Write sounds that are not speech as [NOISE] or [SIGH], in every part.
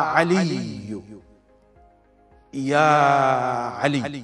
علي يا علي, علي.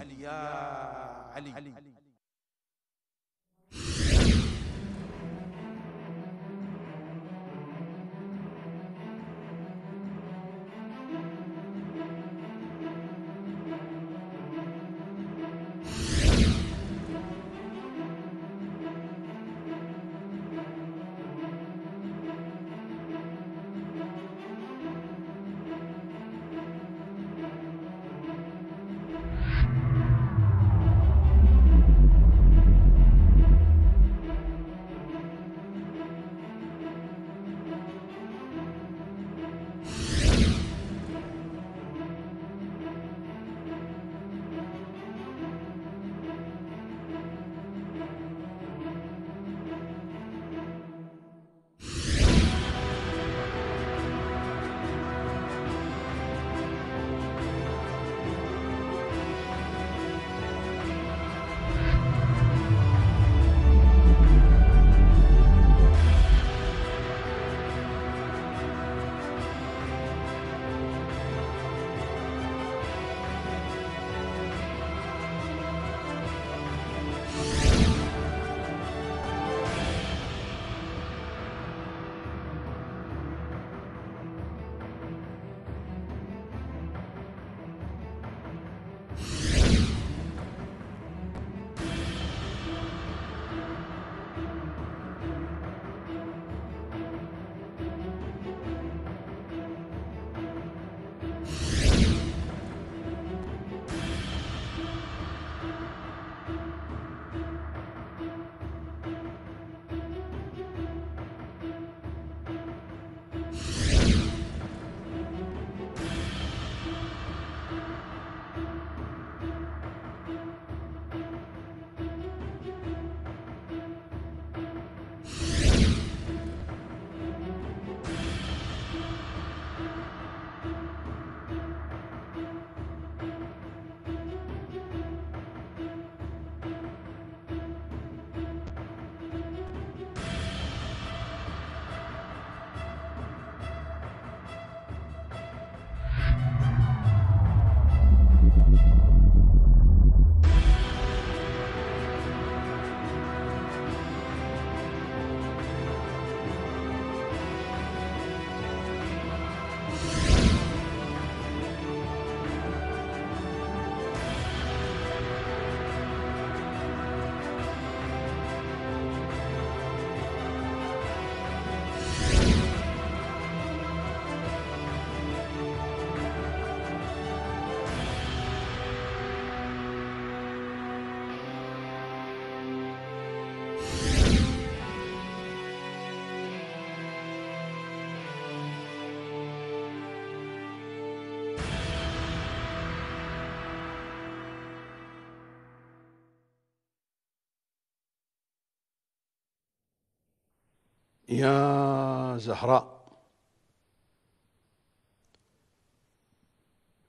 يا زهراء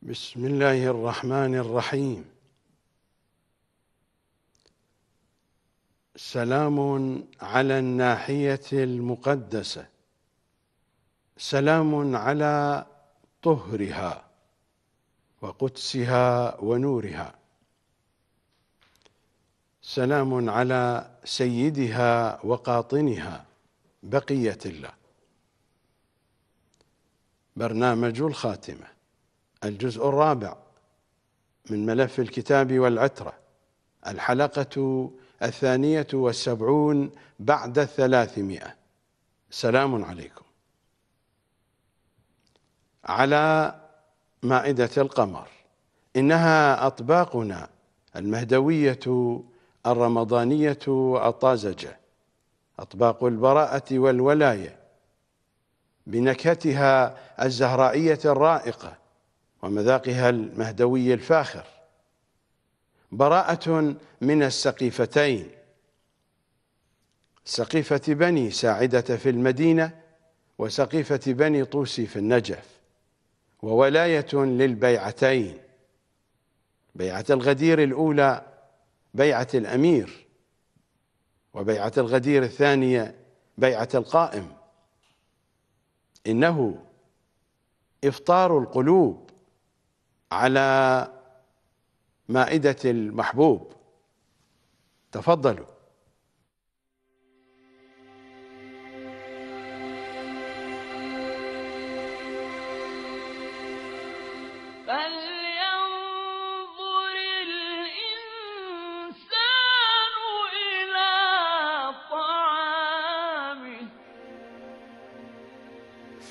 بسم الله الرحمن الرحيم سلام على الناحية المقدسة سلام على طهرها وقدسها ونورها سلام على سيدها وقاطنها بقية الله برنامج الخاتمة الجزء الرابع من ملف الكتاب والعترة الحلقة الثانية والسبعون بعد الثلاثمائة سلام عليكم على مائدة القمر إنها أطباقنا المهدوية الرمضانية الطازجة أطباق البراءة والولاية بنكهتها الزهرائية الرائقة ومذاقها المهدوي الفاخر براءة من السقيفتين سقيفة بني ساعدة في المدينة وسقيفة بني طوسي في النجف وولاية للبيعتين بيعة الغدير الأولى بيعة الأمير وبيعة الغدير الثانية بيعة القائم إنه إفطار القلوب على مائدة المحبوب تفضلوا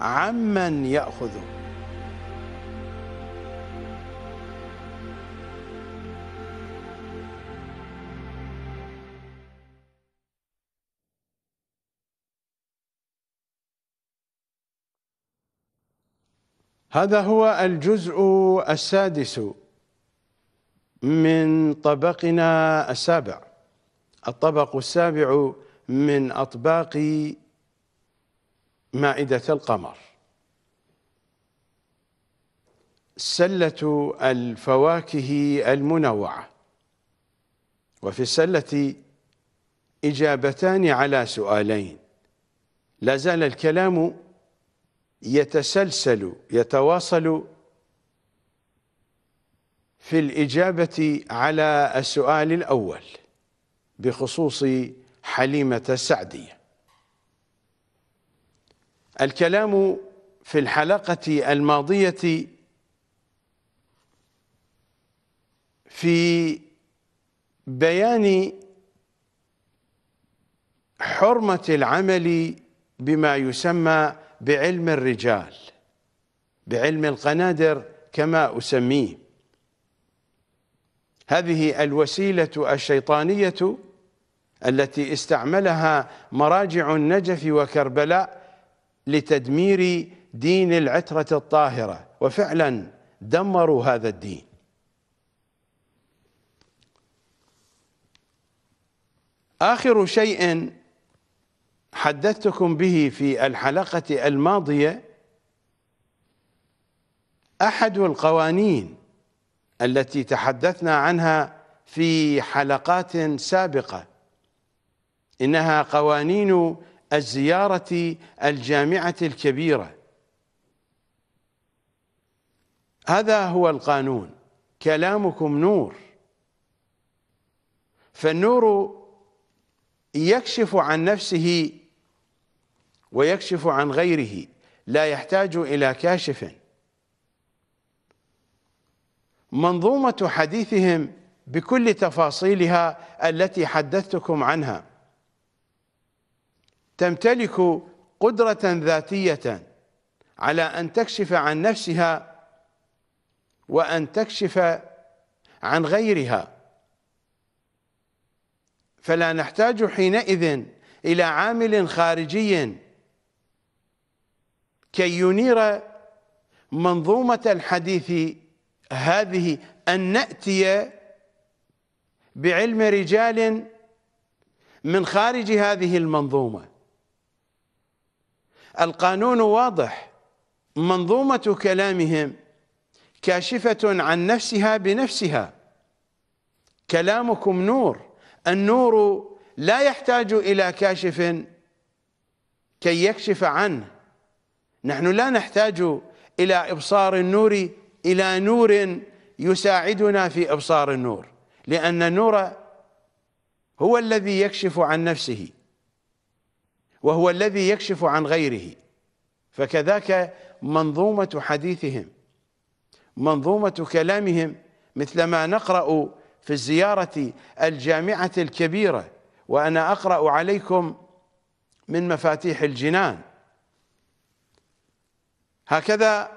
عمن يأخذه هذا هو الجزء السادس من طبقنا السابع الطبق السابع من أطباق مائدة القمر سلة الفواكه المنوعة وفي السلة إجابتان على سؤالين لا زال الكلام يتسلسل يتواصل في الإجابة على السؤال الأول بخصوص حليمة السعدية الكلام في الحلقة الماضية في بيان حرمة العمل بما يسمى بعلم الرجال بعلم القنادر كما أسميه هذه الوسيلة الشيطانية التي استعملها مراجع النجف وكربلاء لتدمير دين العترة الطاهرة وفعلا دمروا هذا الدين آخر شيء حدثتكم به في الحلقة الماضية أحد القوانين التي تحدثنا عنها في حلقات سابقة إنها قوانين الزيارة الجامعة الكبيرة هذا هو القانون كلامكم نور فالنور يكشف عن نفسه ويكشف عن غيره لا يحتاج إلى كاشف منظومة حديثهم بكل تفاصيلها التي حدثتكم عنها تمتلك قدرة ذاتية على أن تكشف عن نفسها وأن تكشف عن غيرها فلا نحتاج حينئذ إلى عامل خارجي كي ينير منظومة الحديث هذه أن نأتي بعلم رجال من خارج هذه المنظومة القانون واضح منظومة كلامهم كاشفة عن نفسها بنفسها كلامكم نور النور لا يحتاج إلى كاشف كي يكشف عنه نحن لا نحتاج إلى إبصار النور إلى نور يساعدنا في إبصار النور لأن النور هو الذي يكشف عن نفسه وهو الذي يكشف عن غيره فكذاك منظومة حديثهم منظومة كلامهم مثلما نقرأ في الزيارة الجامعة الكبيرة وأنا أقرأ عليكم من مفاتيح الجنان هكذا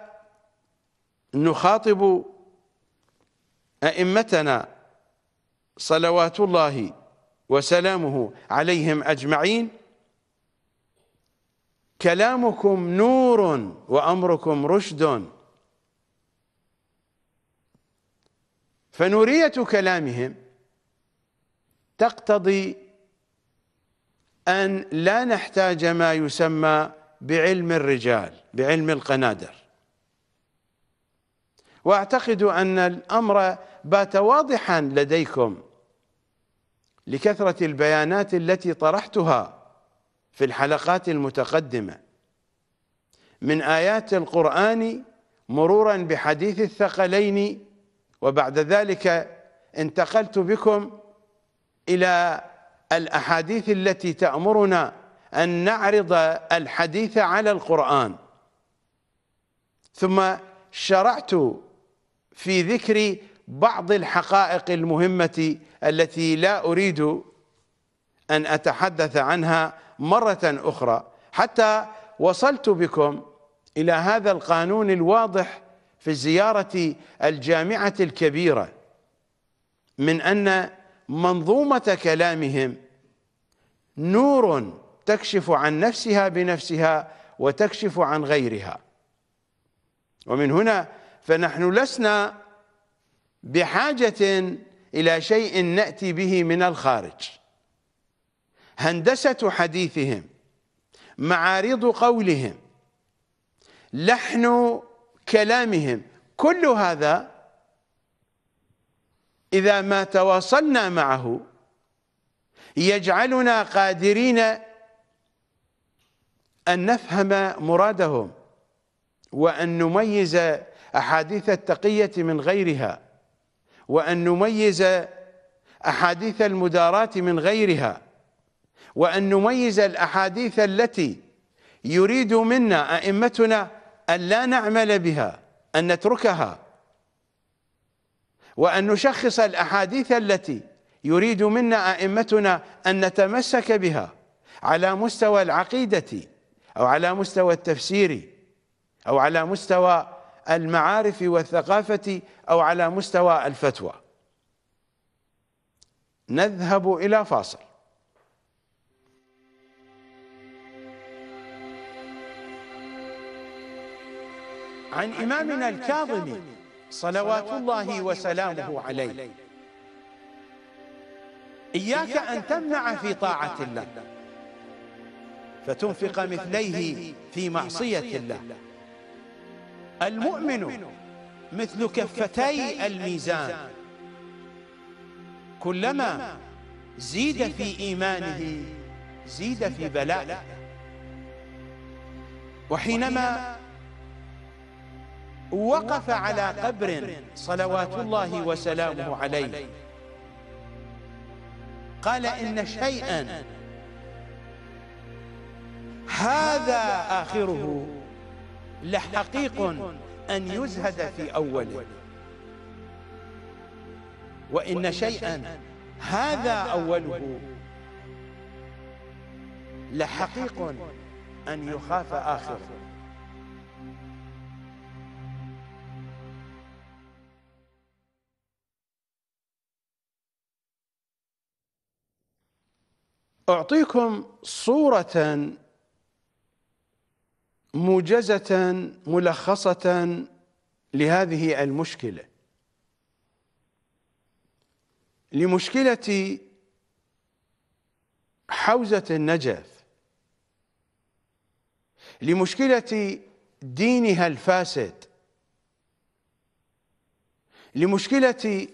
نخاطب أئمتنا صلوات الله وسلامه عليهم أجمعين كلامكم نور وأمركم رشد فنورية كلامهم تقتضي أن لا نحتاج ما يسمى بعلم الرجال بعلم القنادر وأعتقد أن الأمر بات واضحا لديكم لكثرة البيانات التي طرحتها في الحلقات المتقدمة من آيات القرآن مرورا بحديث الثقلين وبعد ذلك انتقلت بكم إلى الأحاديث التي تأمرنا أن نعرض الحديث على القرآن ثم شرعت في ذكر بعض الحقائق المهمة التي لا أريد أن أتحدث عنها مرة أخرى حتى وصلت بكم إلى هذا القانون الواضح في الزيارة الجامعة الكبيرة من أن منظومة كلامهم نور تكشف عن نفسها بنفسها وتكشف عن غيرها ومن هنا فنحن لسنا بحاجة إلى شيء نأتي به من الخارج هندسة حديثهم معارض قولهم لحن كلامهم كل هذا إذا ما تواصلنا معه يجعلنا قادرين أن نفهم مرادهم وأن نميز أحاديث التقية من غيرها وأن نميز أحاديث المدارات من غيرها وأن نميز الأحاديث التي يريد منا أئمتنا أن لا نعمل بها أن نتركها وأن نشخص الأحاديث التي يريد منا أئمتنا أن نتمسك بها على مستوى العقيدة أو على مستوى التفسير أو على مستوى المعارف والثقافة أو على مستوى الفتوى نذهب إلى فاصل عن إمامنا الكاظم صلوات الله وسلامه عليه إياك أن تمنع في طاعة الله فتنفق مثليه في معصية الله المؤمن مثل كفتي الميزان كلما زيد في إيمانه زيد في بلائه وحينما وقف على قبر صلوات الله وسلامه عليه قال إن شيئا هذا آخره لحقيق أن يزهد في أوله وإن شيئا هذا أوله لحقيق أن يخاف آخره أعطيكم صورة موجزة ملخصة لهذه المشكلة لمشكلة حوزة النجف لمشكلة دينها الفاسد لمشكلة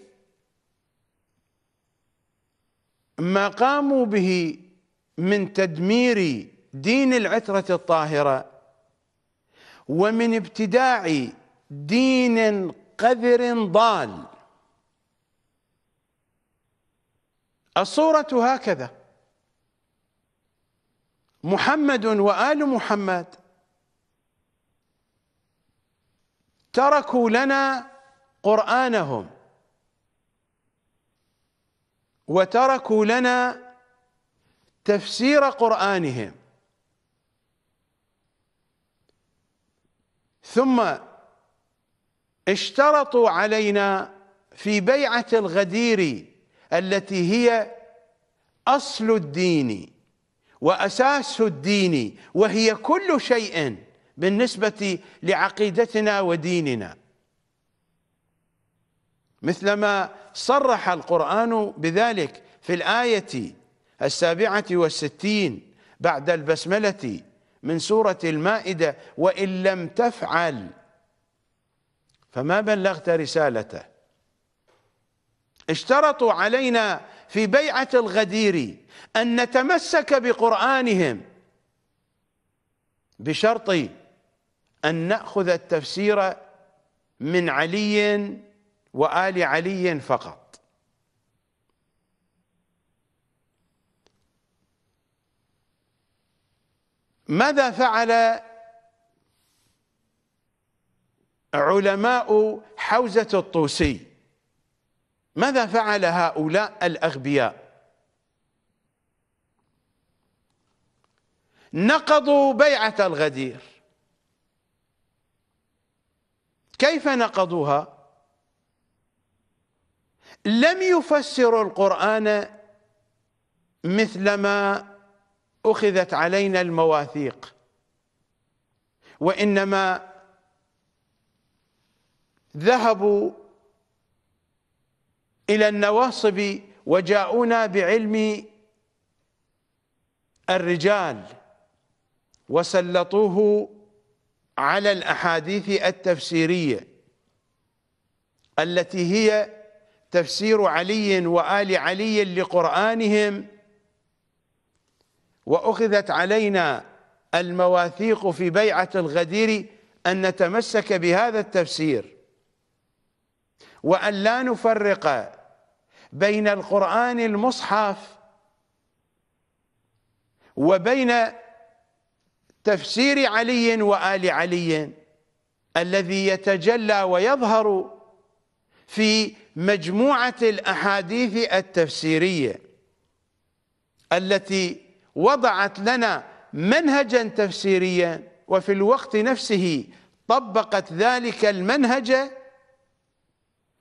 ما قاموا به من تدمير دين العترة الطاهرة ومن ابتداع دين قذر ضال الصورة هكذا محمد وآل محمد تركوا لنا قرآنهم وتركوا لنا تفسير قرآنهم ثم اشترطوا علينا في بيعة الغدير التي هي أصل الدين وأساس الدين وهي كل شيء بالنسبة لعقيدتنا وديننا مثلما صرح القرآن بذلك في الآية السابعة والستين بعد البسملة من سورة المائدة وإن لم تفعل فما بلغت رسالته اشترطوا علينا في بيعة الغدير أن نتمسك بقرآنهم بشرط أن نأخذ التفسير من علي وآل علي فقط ماذا فعل علماء حوزة الطوسي ماذا فعل هؤلاء الأغبياء نقضوا بيعة الغدير كيف نقضوها لم يفسروا القرآن مثلما أخذت علينا المواثيق وإنما ذهبوا إلى النواصب وجاءونا بعلم الرجال وسلطوه على الأحاديث التفسيرية التي هي تفسير علي وآل علي لقرآنهم وأخذت علينا المواثيق في بيعة الغدير أن نتمسك بهذا التفسير وأن لا نفرق بين القرآن المصحف وبين تفسير علي وآل علي الذي يتجلى ويظهر في مجموعة الأحاديث التفسيرية التي وضعت لنا منهجا تفسيريا وفي الوقت نفسه طبقت ذلك المنهج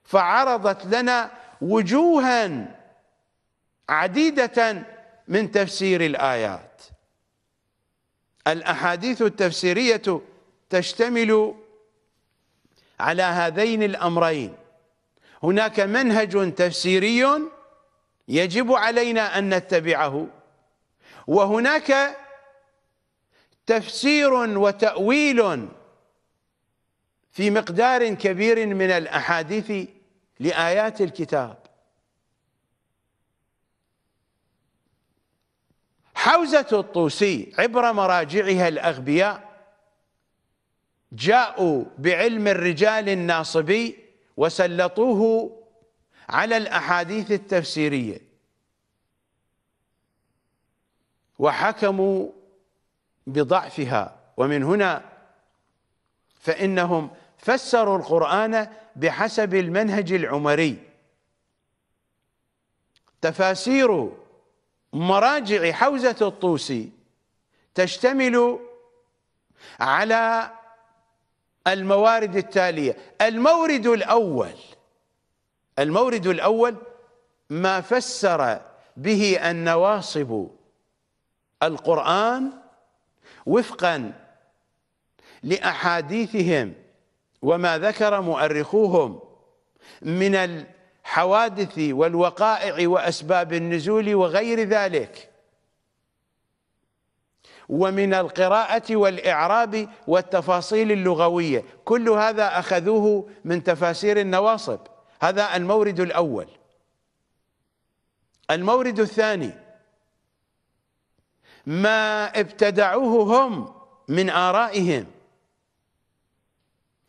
فعرضت لنا وجوها عديدة من تفسير الآيات الأحاديث التفسيرية تشتمل على هذين الأمرين هناك منهج تفسيري يجب علينا أن نتبعه وهناك تفسير وتأويل في مقدار كبير من الأحاديث لآيات الكتاب حوزة الطوسي عبر مراجعها الأغبياء جاءوا بعلم الرجال الناصبي وسلطوه على الأحاديث التفسيرية وحكموا بضعفها ومن هنا فإنهم فسروا القرآن بحسب المنهج العمري تفاسير مراجع حوزة الطوسي تشتمل على الموارد التالية المورد الأول المورد الأول ما فسر به النواصب القرآن وفقا لأحاديثهم وما ذكر مؤرخوهم من الحوادث والوقائع وأسباب النزول وغير ذلك ومن القراءة والإعراب والتفاصيل اللغوية كل هذا أخذوه من تفاسير النواصب هذا المورد الأول المورد الثاني ما ابتدعوه هم من آرائهم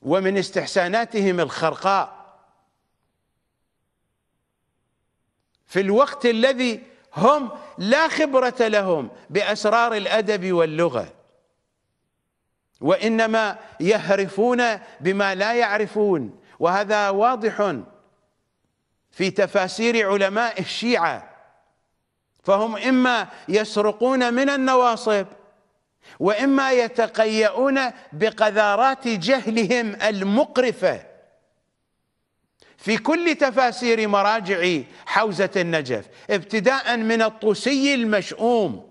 ومن استحساناتهم الخرقاء في الوقت الذي هم لا خبرة لهم بأسرار الأدب واللغة وإنما يهرفون بما لا يعرفون وهذا واضح في تفاسير علماء الشيعة فهم إما يسرقون من النواصب وإما يتقيؤون بقذارات جهلهم المقرفه في كل تفاسير مراجع حوزة النجف ابتداء من الطوسي المشؤوم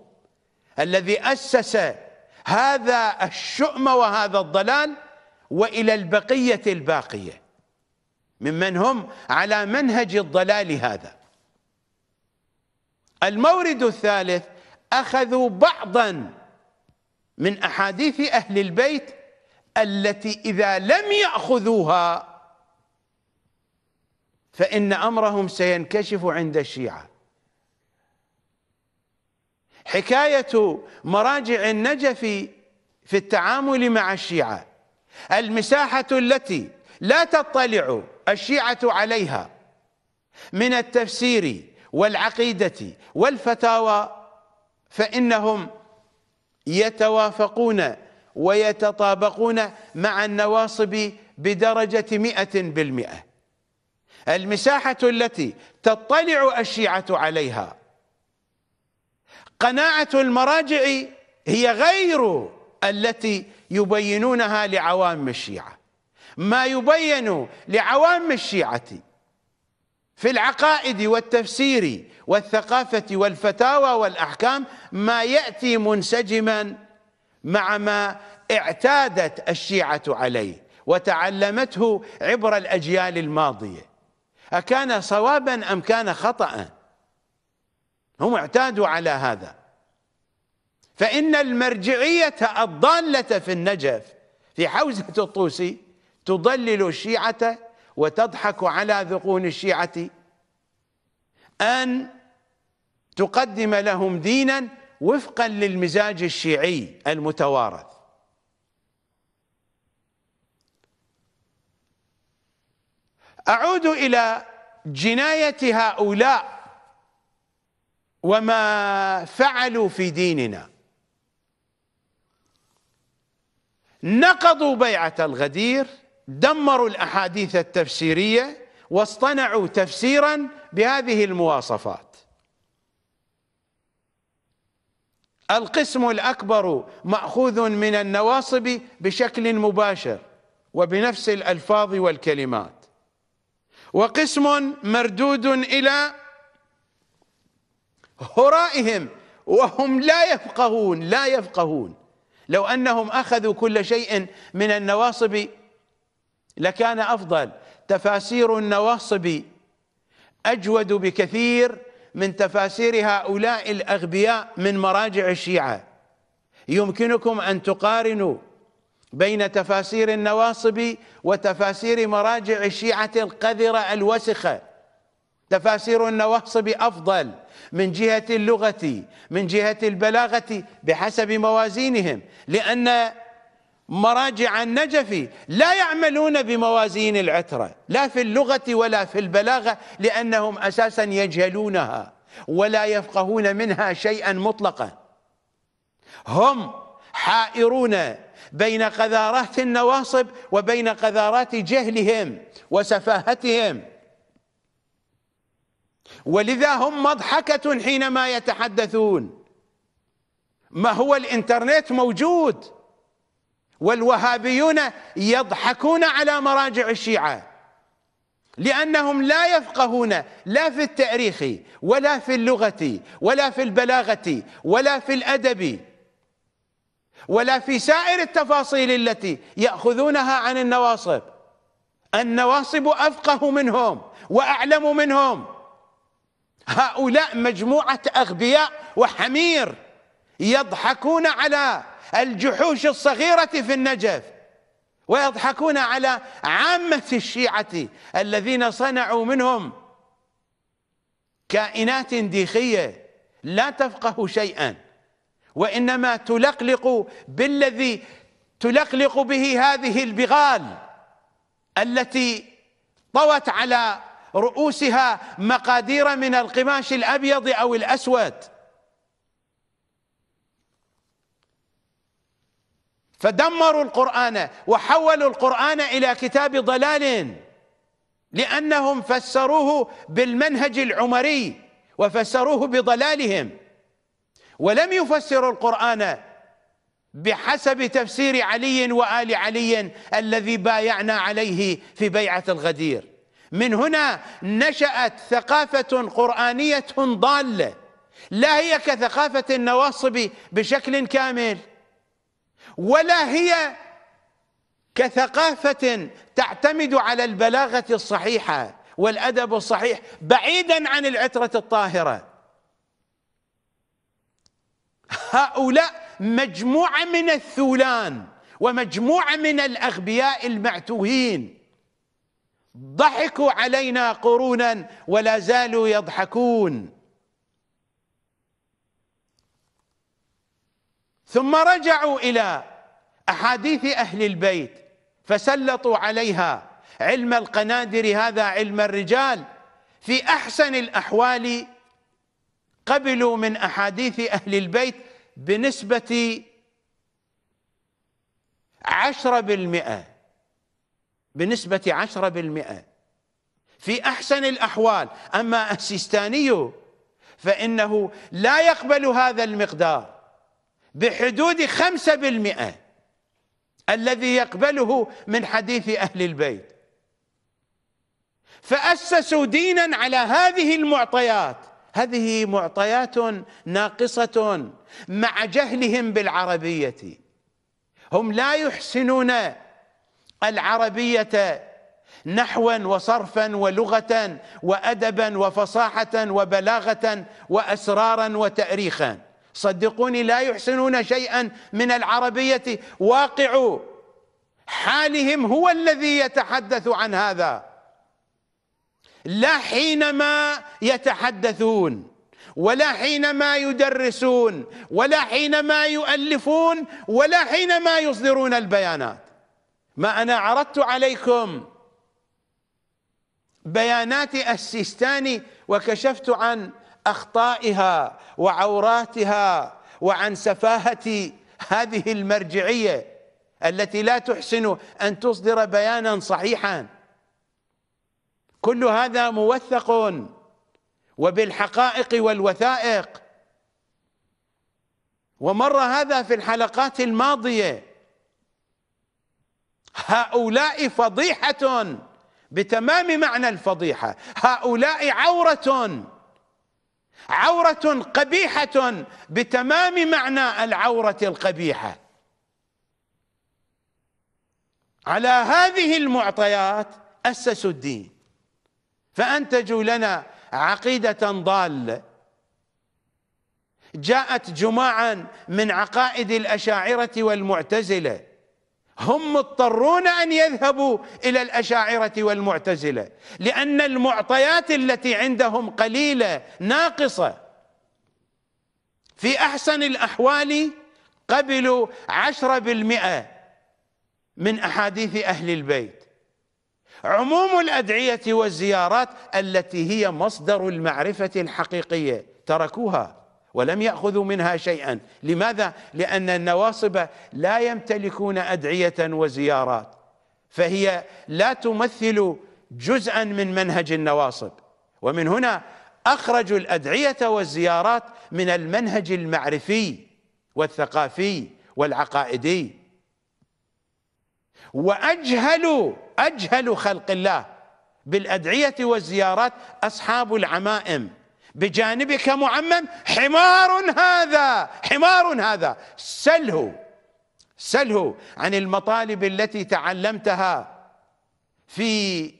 الذي أسس هذا الشؤم وهذا الضلال وإلى البقية الباقية ممن هم على منهج الضلال هذا المورد الثالث أخذوا بعضا من أحاديث أهل البيت التي إذا لم يأخذوها فإن أمرهم سينكشف عند الشيعة حكاية مراجع النجف في التعامل مع الشيعة المساحة التي لا تطلع الشيعة عليها من التفسير والعقيدة والفتاوى فإنهم يتوافقون ويتطابقون مع النواصب بدرجة مئة بالمئة المساحة التي تطلع الشيعة عليها قناعة المراجع هي غير التي يبينونها لعوام الشيعة ما يبين لعوام الشيعة في العقائد والتفسير والثقافة والفتاوى والأحكام ما يأتي منسجما مع ما اعتادت الشيعة عليه وتعلمته عبر الأجيال الماضية أكان صوابا أم كان خطأ هم اعتادوا على هذا فإن المرجعية الضالة في النجف في حوزة الطوسي تضلل الشيعة وتضحك على ذقون الشيعة أن تقدم لهم دينا وفقا للمزاج الشيعي المتوارث أعود إلى جناية هؤلاء وما فعلوا في ديننا نقضوا بيعة الغدير دمروا الأحاديث التفسيرية واصطنعوا تفسيرا بهذه المواصفات القسم الأكبر مأخوذ من النواصب بشكل مباشر وبنفس الألفاظ والكلمات وقسم مردود إلى هرائهم وهم لا يفقهون لا يفقهون لو أنهم أخذوا كل شيء من النواصب لكان أفضل تفاسير النواصب أجود بكثير من تفاسير هؤلاء الأغبياء من مراجع الشيعة يمكنكم أن تقارنوا بين تفاسير النواصب وتفاسير مراجع الشيعة القذرة الوسخة تفاسير النواصب أفضل من جهة اللغة من جهة البلاغة بحسب موازينهم لأن مراجع النجف لا يعملون بموازين العترة لا في اللغة ولا في البلاغة لأنهم أساسا يجهلونها ولا يفقهون منها شيئا مطلقا هم حائرون بين قذارات النواصب وبين قذارات جهلهم وسفاهتهم ولذا هم مضحكة حينما يتحدثون ما هو الانترنت موجود والوهابيون يضحكون على مراجع الشيعه لانهم لا يفقهون لا في التاريخ ولا في اللغه ولا في البلاغه ولا في الادب ولا في سائر التفاصيل التي يأخذونها عن النواصب النواصب أفقه منهم وأعلم منهم هؤلاء مجموعة أغبياء وحمير يضحكون على الجحوش الصغيرة في النجف ويضحكون على عامة الشيعة الذين صنعوا منهم كائنات ديخية لا تفقه شيئا وإنما تلقلق بالذي تلقلق به هذه البغال التي طوت على رؤوسها مقادير من القماش الأبيض أو الأسود فدمروا القرآن وحولوا القرآن إلى كتاب ضلال لأنهم فسروه بالمنهج العمري وفسروه بضلالهم ولم يفسروا القرآن بحسب تفسير علي وآل علي الذي بايعنا عليه في بيعة الغدير من هنا نشأت ثقافة قرآنية ضالة لا هي كثقافة النواصب بشكل كامل ولا هي كثقافة تعتمد على البلاغة الصحيحة والأدب الصحيح بعيدا عن العترة الطاهرة هؤلاء مجموعة من الثولان ومجموعة من الأغبياء المعتوهين ضحكوا علينا قرونا ولا زالوا يضحكون ثم رجعوا إلى أحاديث أهل البيت فسلطوا عليها علم القنادر هذا علم الرجال في أحسن الأحوال قبلوا من احاديث اهل البيت بنسبه عشرة بالمئة بنسبة عشرة بالمئة في أحسن الأحوال أما السيستاني فإنه لا يقبل هذا المقدار بحدود خمسة بالمئة الذي يقبله من حديث أهل البيت فأسسوا دينا على هذه المعطيات هذه معطيات ناقصة مع جهلهم بالعربية هم لا يحسنون العربية نحوا وصرفا ولغة وأدبا وفصاحة وبلاغة وأسرارا وتأريخا صدقوني لا يحسنون شيئا من العربية واقع حالهم هو الذي يتحدث عن هذا لا حينما يتحدثون ولا حينما يدرسون ولا حينما يؤلفون ولا حينما يصدرون البيانات ما أنا عرضت عليكم بيانات السيستاني وكشفت عن أخطائها وعوراتها وعن سفاهة هذه المرجعية التي لا تحسن أن تصدر بيانا صحيحا كل هذا موثق وبالحقائق والوثائق ومر هذا في الحلقات الماضيه هؤلاء فضيحه بتمام معنى الفضيحه هؤلاء عوره عوره قبيحه بتمام معنى العوره القبيحه على هذه المعطيات اسسوا الدين فأنتجوا لنا عقيدة ضالة جاءت جماعا من عقائد الأشاعرة والمعتزلة هم مضطرون أن يذهبوا إلى الأشاعرة والمعتزلة لأن المعطيات التي عندهم قليلة ناقصة في أحسن الأحوال قبلوا عشرة بالمئة من أحاديث أهل البيت عموم الأدعية والزيارات التي هي مصدر المعرفة الحقيقية تركوها ولم يأخذوا منها شيئا لماذا؟ لأن النواصب لا يمتلكون أدعية وزيارات فهي لا تمثل جزءا من منهج النواصب ومن هنا أخرجوا الأدعية والزيارات من المنهج المعرفي والثقافي والعقائدي واجهل اجهل خلق الله بالادعيه والزيارات اصحاب العمائم بجانبك معمم حمار هذا حمار هذا سله سله عن المطالب التي تعلمتها في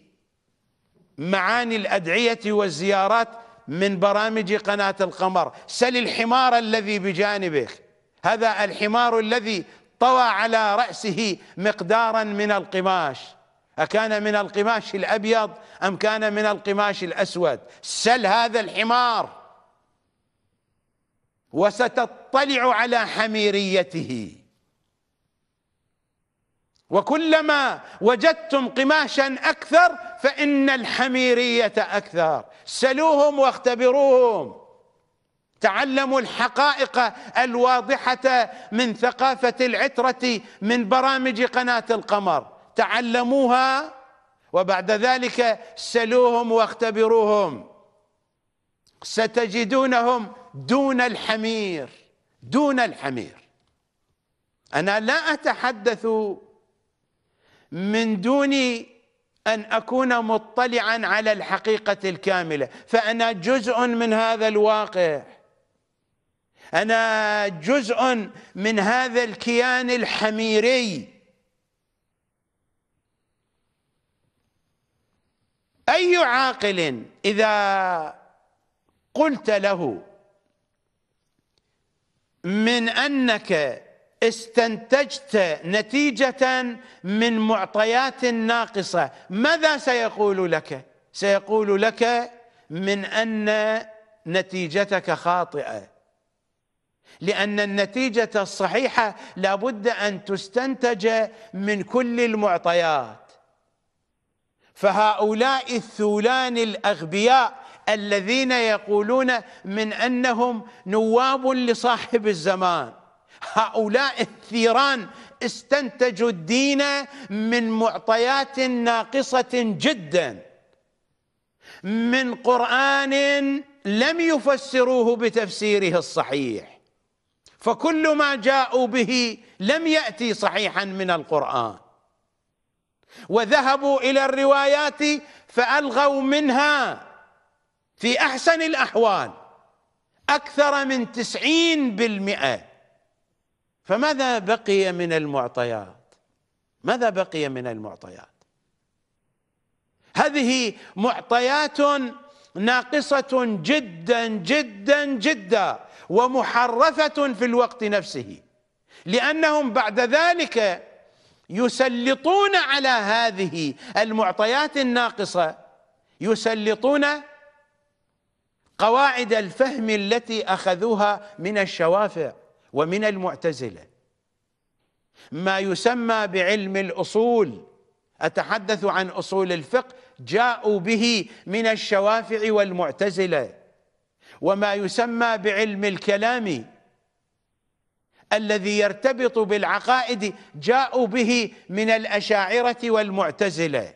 معاني الادعيه والزيارات من برامج قناه القمر سل الحمار الذي بجانبك هذا الحمار الذي طوى على رأسه مقدارا من القماش أكان من القماش الأبيض أم كان من القماش الأسود سل هذا الحمار وستطلع على حميريته وكلما وجدتم قماشا أكثر فإن الحميرية أكثر سلوهم واختبروهم تعلموا الحقائق الواضحة من ثقافة العترة من برامج قناة القمر تعلموها وبعد ذلك سلوهم واختبروهم ستجدونهم دون الحمير دون الحمير أنا لا أتحدث من دون أن أكون مطلعا على الحقيقة الكاملة فأنا جزء من هذا الواقع انا جزء من هذا الكيان الحميري اي عاقل اذا قلت له من انك استنتجت نتيجه من معطيات ناقصه ماذا سيقول لك سيقول لك من ان نتيجتك خاطئه لأن النتيجة الصحيحة لابد أن تستنتج من كل المعطيات فهؤلاء الثولان الأغبياء الذين يقولون من أنهم نواب لصاحب الزمان هؤلاء الثيران استنتجوا الدين من معطيات ناقصة جدا من قرآن لم يفسروه بتفسيره الصحيح فكل ما جاءوا به لم ياتي صحيحا من القران وذهبوا الى الروايات فالغوا منها في احسن الاحوال اكثر من تسعين بالمئه فماذا بقي من المعطيات ماذا بقي من المعطيات هذه معطيات ناقصه جدا جدا جدا ومحرفة في الوقت نفسه لأنهم بعد ذلك يسلطون على هذه المعطيات الناقصة يسلطون قواعد الفهم التي أخذوها من الشوافع ومن المعتزلة ما يسمى بعلم الأصول أتحدث عن أصول الفقه جاءوا به من الشوافع والمعتزله وما يسمى بعلم الكلام الذي يرتبط بالعقائد جاءوا به من الأشاعرة والمعتزلة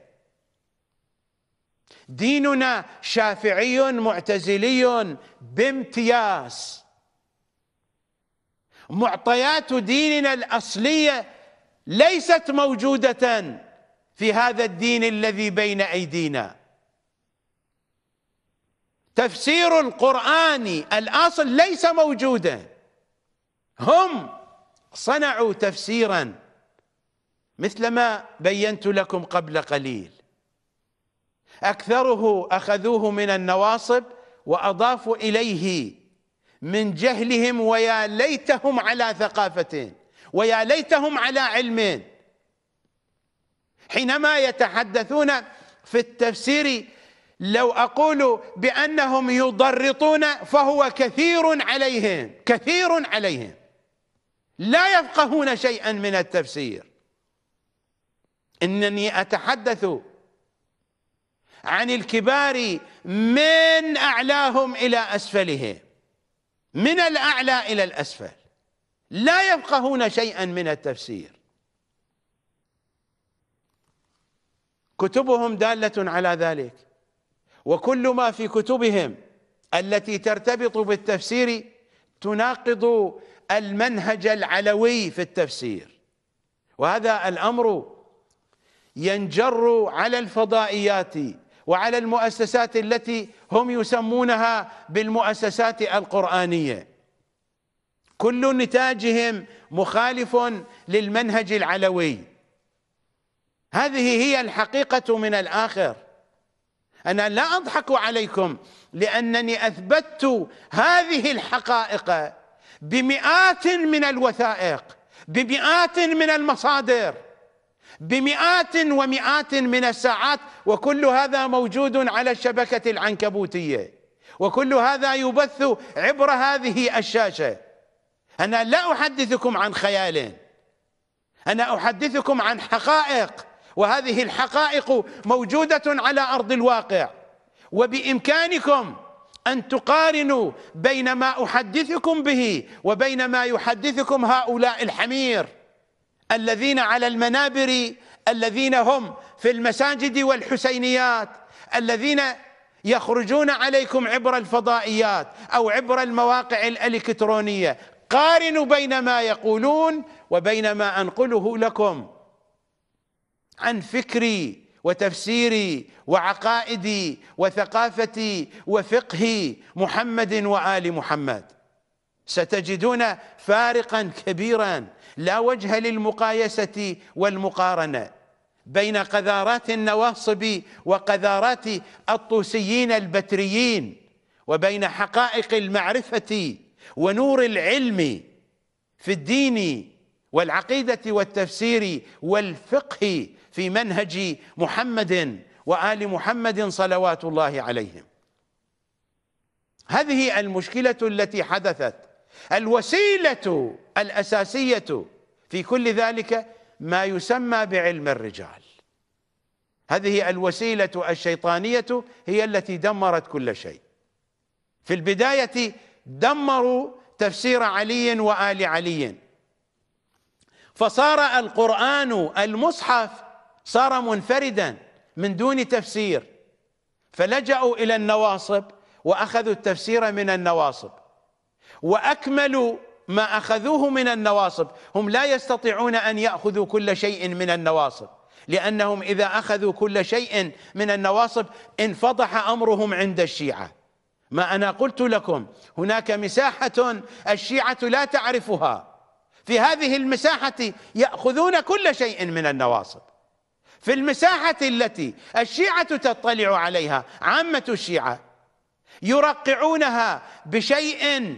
ديننا شافعي معتزلي بامتياز معطيات ديننا الأصلية ليست موجودة في هذا الدين الذي بين أيدينا تفسير قراني الأصل ليس موجودا هم صنعوا تفسيرا مثل ما بينت لكم قبل قليل أكثره أخذوه من النواصب وأضافوا إليه من جهلهم ويا ليتهم على ثقافة ويا ليتهم على علم حينما يتحدثون في التفسير لو أقول بأنهم يضرطون فهو كثير عليهم كثير عليهم لا يفقهون شيئا من التفسير إنني أتحدث عن الكبار من أعلاهم إلى أسفلهم من الأعلى إلى الأسفل لا يفقهون شيئا من التفسير كتبهم دالة على ذلك وكل ما في كتبهم التي ترتبط بالتفسير تناقض المنهج العلوي في التفسير وهذا الأمر ينجر على الفضائيات وعلى المؤسسات التي هم يسمونها بالمؤسسات القرآنية كل نتاجهم مخالف للمنهج العلوي هذه هي الحقيقة من الآخر انا لا اضحك عليكم لانني اثبتت هذه الحقائق بمئات من الوثائق بمئات من المصادر بمئات ومئات من الساعات وكل هذا موجود على الشبكه العنكبوتيه وكل هذا يبث عبر هذه الشاشه انا لا احدثكم عن خيال انا احدثكم عن حقائق وهذه الحقائق موجودة على أرض الواقع وبإمكانكم أن تقارنوا بين ما أحدثكم به وبين ما يحدثكم هؤلاء الحمير الذين على المنابر الذين هم في المساجد والحسينيات الذين يخرجون عليكم عبر الفضائيات أو عبر المواقع الإلكترونية قارنوا بين ما يقولون وبين ما أنقله لكم عن فكري وتفسيري وعقائدي وثقافتي وفقهي محمد وآل محمد ستجدون فارقا كبيرا لا وجه للمقايسة والمقارنة بين قذارات النواصب وقذارات الطوسيين البتريين وبين حقائق المعرفة ونور العلم في الدين والعقيدة والتفسير والفقه في منهج محمد وال محمد صلوات الله عليهم هذه المشكله التي حدثت الوسيله الاساسيه في كل ذلك ما يسمى بعلم الرجال هذه الوسيله الشيطانيه هي التي دمرت كل شيء في البدايه دمروا تفسير علي وال علي فصار القران المصحف صار منفردا من دون تفسير فلجأوا إلى النواصب وأخذوا التفسير من النواصب وأكملوا ما أخذوه من النواصب هم لا يستطيعون أن يأخذوا كل شيء من النواصب لأنهم إذا أخذوا كل شيء من النواصب انفضح أمرهم عند الشيعة ما أنا قلت لكم هناك مساحة الشيعة لا تعرفها في هذه المساحة يأخذون كل شيء من النواصب في المساحة التي الشيعة تطلع عليها عامة الشيعة يرقعونها بشيء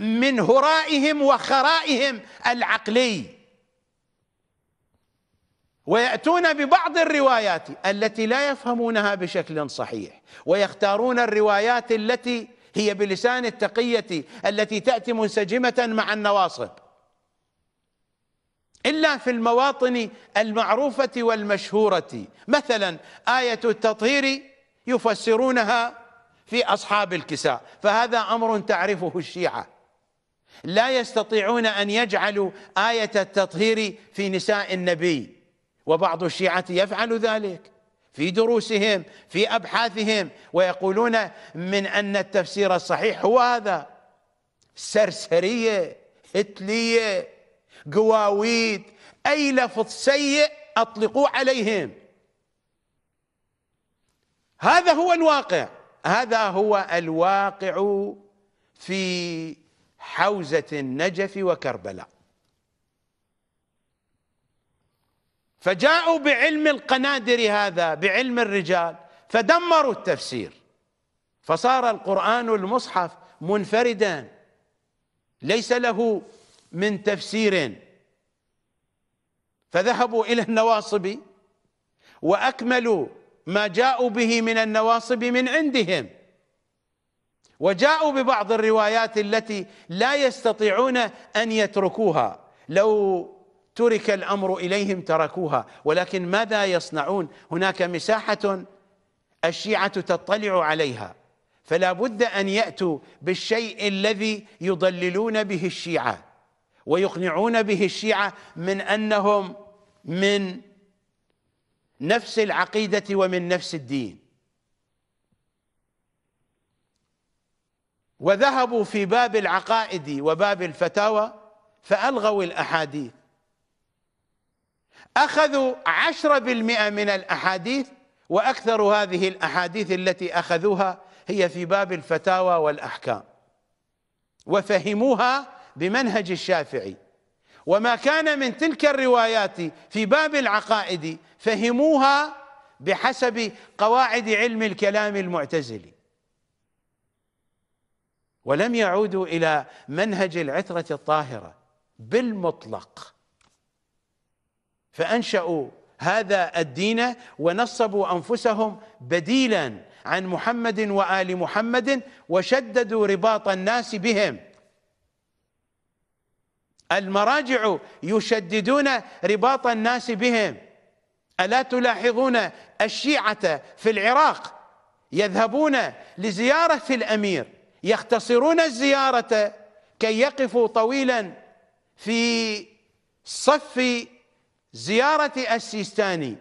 من هرائهم وخرائهم العقلي ويأتون ببعض الروايات التي لا يفهمونها بشكل صحيح ويختارون الروايات التي هي بلسان التقية التي تأتي منسجمة مع النواصب إلا في المواطن المعروفة والمشهورة مثلا آية التطهير يفسرونها في أصحاب الكساء فهذا أمر تعرفه الشيعة لا يستطيعون أن يجعلوا آية التطهير في نساء النبي وبعض الشيعة يفعل ذلك في دروسهم في أبحاثهم ويقولون من أن التفسير الصحيح هو هذا سرسرية هتلية قواويد أي لفظ سيء أطلقوه عليهم هذا هو الواقع هذا هو الواقع في حوزة النجف وكربلاء فجاءوا بعلم القنادر هذا بعلم الرجال فدمروا التفسير فصار القرآن المصحف منفردا ليس له من تفسير فذهبوا إلى النواصب وأكملوا ما جاءوا به من النواصب من عندهم وجاءوا ببعض الروايات التي لا يستطيعون أن يتركوها لو ترك الأمر إليهم تركوها ولكن ماذا يصنعون هناك مساحة الشيعة تطلع عليها فلا بد أن يأتوا بالشيء الذي يضللون به الشيعة ويقنعون به الشيعة من أنهم من نفس العقيدة ومن نفس الدين وذهبوا في باب العقائد وباب الفتاوى فألغوا الأحاديث أخذوا عشرة بالمئة من الأحاديث وأكثر هذه الأحاديث التي أخذوها هي في باب الفتاوى والأحكام وفهموها بمنهج الشافعي وما كان من تلك الروايات في باب العقائد فهموها بحسب قواعد علم الكلام المعتزلي ولم يعودوا الى منهج العتره الطاهره بالمطلق فانشاوا هذا الدين ونصبوا انفسهم بديلا عن محمد وال محمد وشددوا رباط الناس بهم المراجع يشددون رباط الناس بهم ألا تلاحظون الشيعة في العراق يذهبون لزيارة الأمير يختصرون الزيارة كي يقفوا طويلا في صف زيارة السيستاني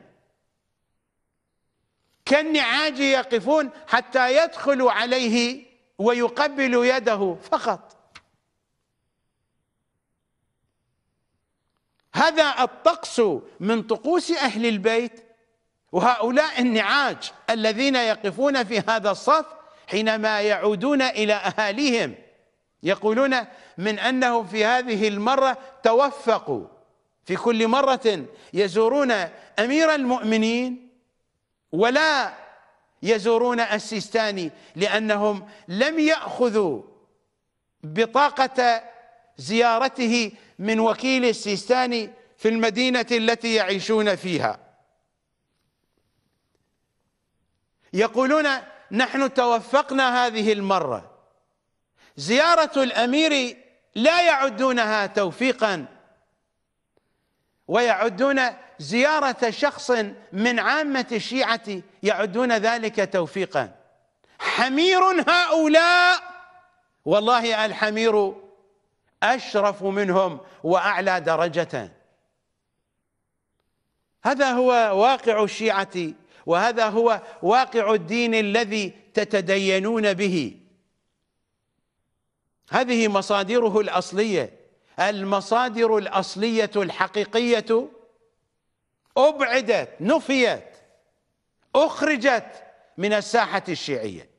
كالنعاج يقفون حتى يدخلوا عليه ويقبلوا يده فقط هذا الطقس من طقوس أهل البيت وهؤلاء النعاج الذين يقفون في هذا الصف حينما يعودون إلى أهاليهم يقولون من أنه في هذه المرة توفقوا في كل مرة يزورون أمير المؤمنين ولا يزورون السيستاني لأنهم لم يأخذوا بطاقة زيارته من وكيل السيستاني في المدينة التي يعيشون فيها يقولون نحن توفقنا هذه المرة زيارة الأمير لا يعدونها توفيقا ويعدون زيارة شخص من عامة الشيعة يعدون ذلك توفيقا حمير هؤلاء والله الحمير أشرف منهم وأعلى درجة هذا هو واقع الشيعة وهذا هو واقع الدين الذي تتدينون به هذه مصادره الأصلية المصادر الأصلية الحقيقية أبعدت نفيت أخرجت من الساحة الشيعية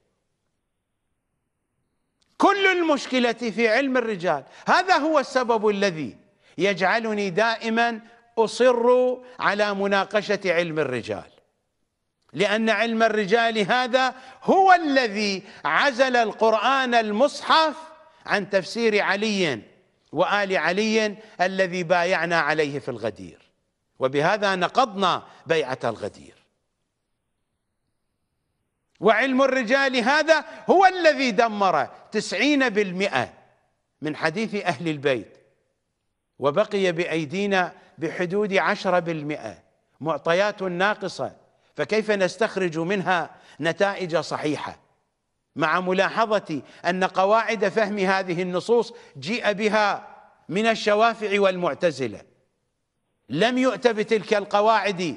كل المشكلة في علم الرجال هذا هو السبب الذي يجعلني دائما أصر على مناقشة علم الرجال لأن علم الرجال هذا هو الذي عزل القرآن المصحف عن تفسير علي وآل علي الذي بايعنا عليه في الغدير وبهذا نقضنا بيعة الغدير وعلم الرجال هذا هو الذي دمر تسعين بالمئة من حديث أهل البيت وبقي بأيدينا بحدود عشرة بالمئة معطيات ناقصة فكيف نستخرج منها نتائج صحيحة مع ملاحظة أن قواعد فهم هذه النصوص جيء بها من الشوافع والمعتزلة لم يؤت بتلك القواعد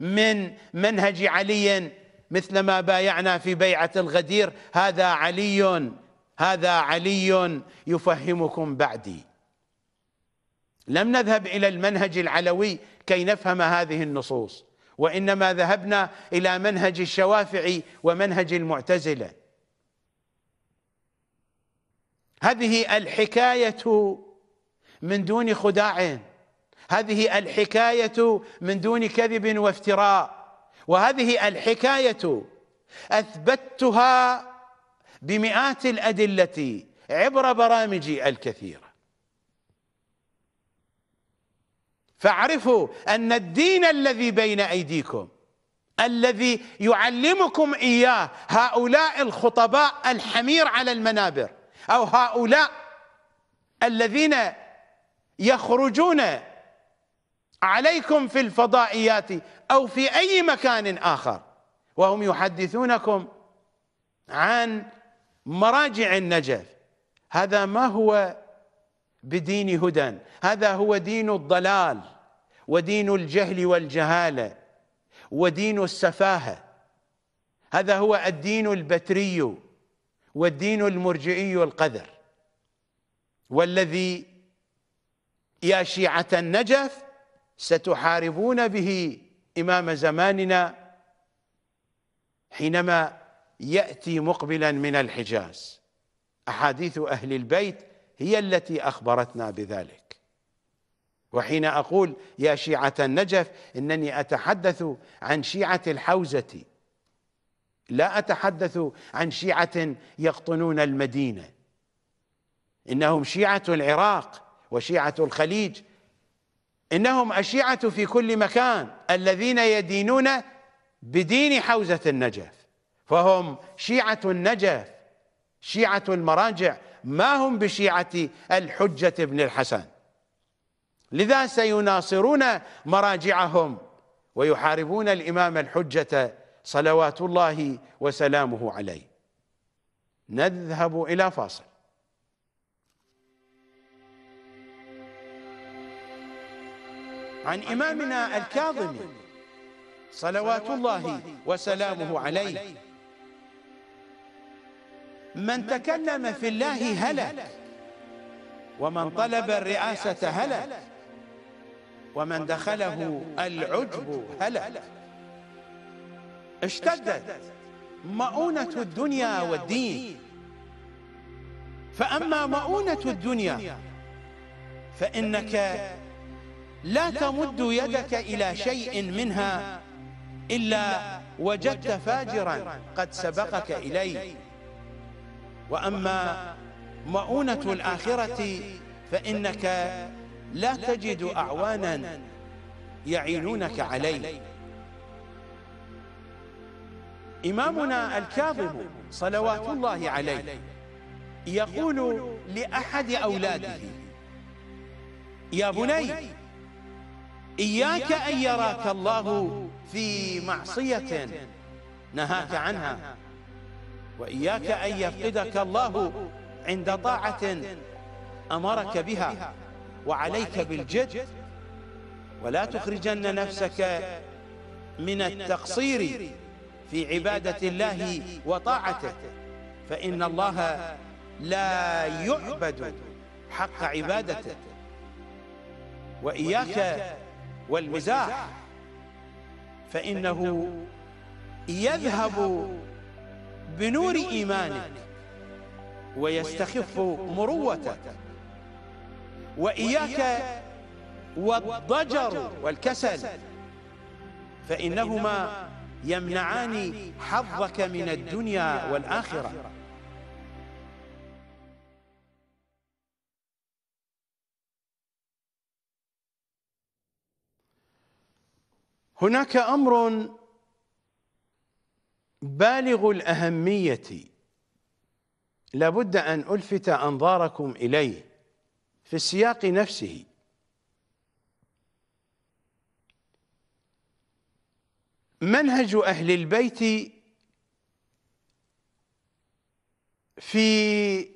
من منهج علي مثلما بايعنا في بيعه الغدير هذا علي هذا علي يفهمكم بعدي لم نذهب الى المنهج العلوي كي نفهم هذه النصوص وانما ذهبنا الى منهج الشوافعي ومنهج المعتزله هذه الحكايه من دون خداع هذه الحكايه من دون كذب وافتراء وهذه الحكاية أثبتها بمئات الأدلة عبر برامجي الكثيرة فاعرفوا أن الدين الذي بين أيديكم الذي يعلمكم إياه هؤلاء الخطباء الحمير على المنابر أو هؤلاء الذين يخرجون عليكم في الفضائيات أو في أي مكان آخر وهم يحدثونكم عن مراجع النجف هذا ما هو بدين هدى هذا هو دين الضلال ودين الجهل والجهالة ودين السفاهة هذا هو الدين البتري والدين المرجئي القذر والذي يا شيعة النجف ستحاربون به إمام زماننا حينما يأتي مقبلا من الحجاز أحاديث أهل البيت هي التي أخبرتنا بذلك وحين أقول يا شيعة النجف إنني أتحدث عن شيعة الحوزة لا أتحدث عن شيعة يقطنون المدينة إنهم شيعة العراق وشيعة الخليج إنهم أشيعة في كل مكان الذين يدينون بدين حوزة النجف فهم شيعة النجف شيعة المراجع ما هم بشيعة الحجة بن الحسن لذا سيناصرون مراجعهم ويحاربون الإمام الحجة صلوات الله وسلامه عليه نذهب إلى فاصل عن إمامنا الكاظم صلوات الله وسلامه عليه من تكلم في الله هلك ومن طلب الرئاسة هلك ومن دخله العجب هلك اشتدت مؤونة الدنيا والدين فأما مؤونة الدنيا فإنك لا تمد يدك إلى شيء منها إلا وجدت فاجرا قد سبقك إليه وأما مؤونة الآخرة فإنك لا تجد أعوانا يعينونك عليه إمامنا الكاظم صلوات الله عليه يقول لأحد أولاده يا بني إياك أن يراك الله في معصية نهاك عنها وإياك أن يفقدك الله عند طاعة أمرك بها وعليك بالجد ولا تخرجن نفسك من التقصير في عبادة الله وطاعته فإن الله لا يعبد حق عبادته وإياك والمزاح فإنه يذهب بنور إيمانك ويستخف مروتك وإياك والضجر والكسل فإنهما يمنعان حظك من الدنيا والآخرة هناك امر بالغ الاهميه لابد ان الفت انظاركم اليه في السياق نفسه منهج اهل البيت في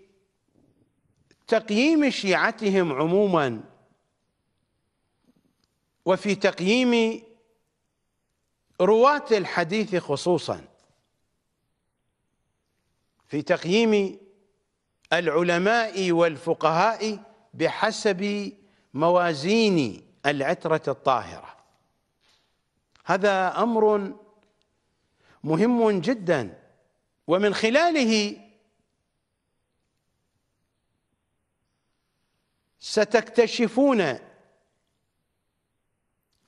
تقييم شيعتهم عموما وفي تقييم رواة الحديث خصوصا في تقييم العلماء والفقهاء بحسب موازين العترة الطاهرة هذا أمر مهم جدا ومن خلاله ستكتشفون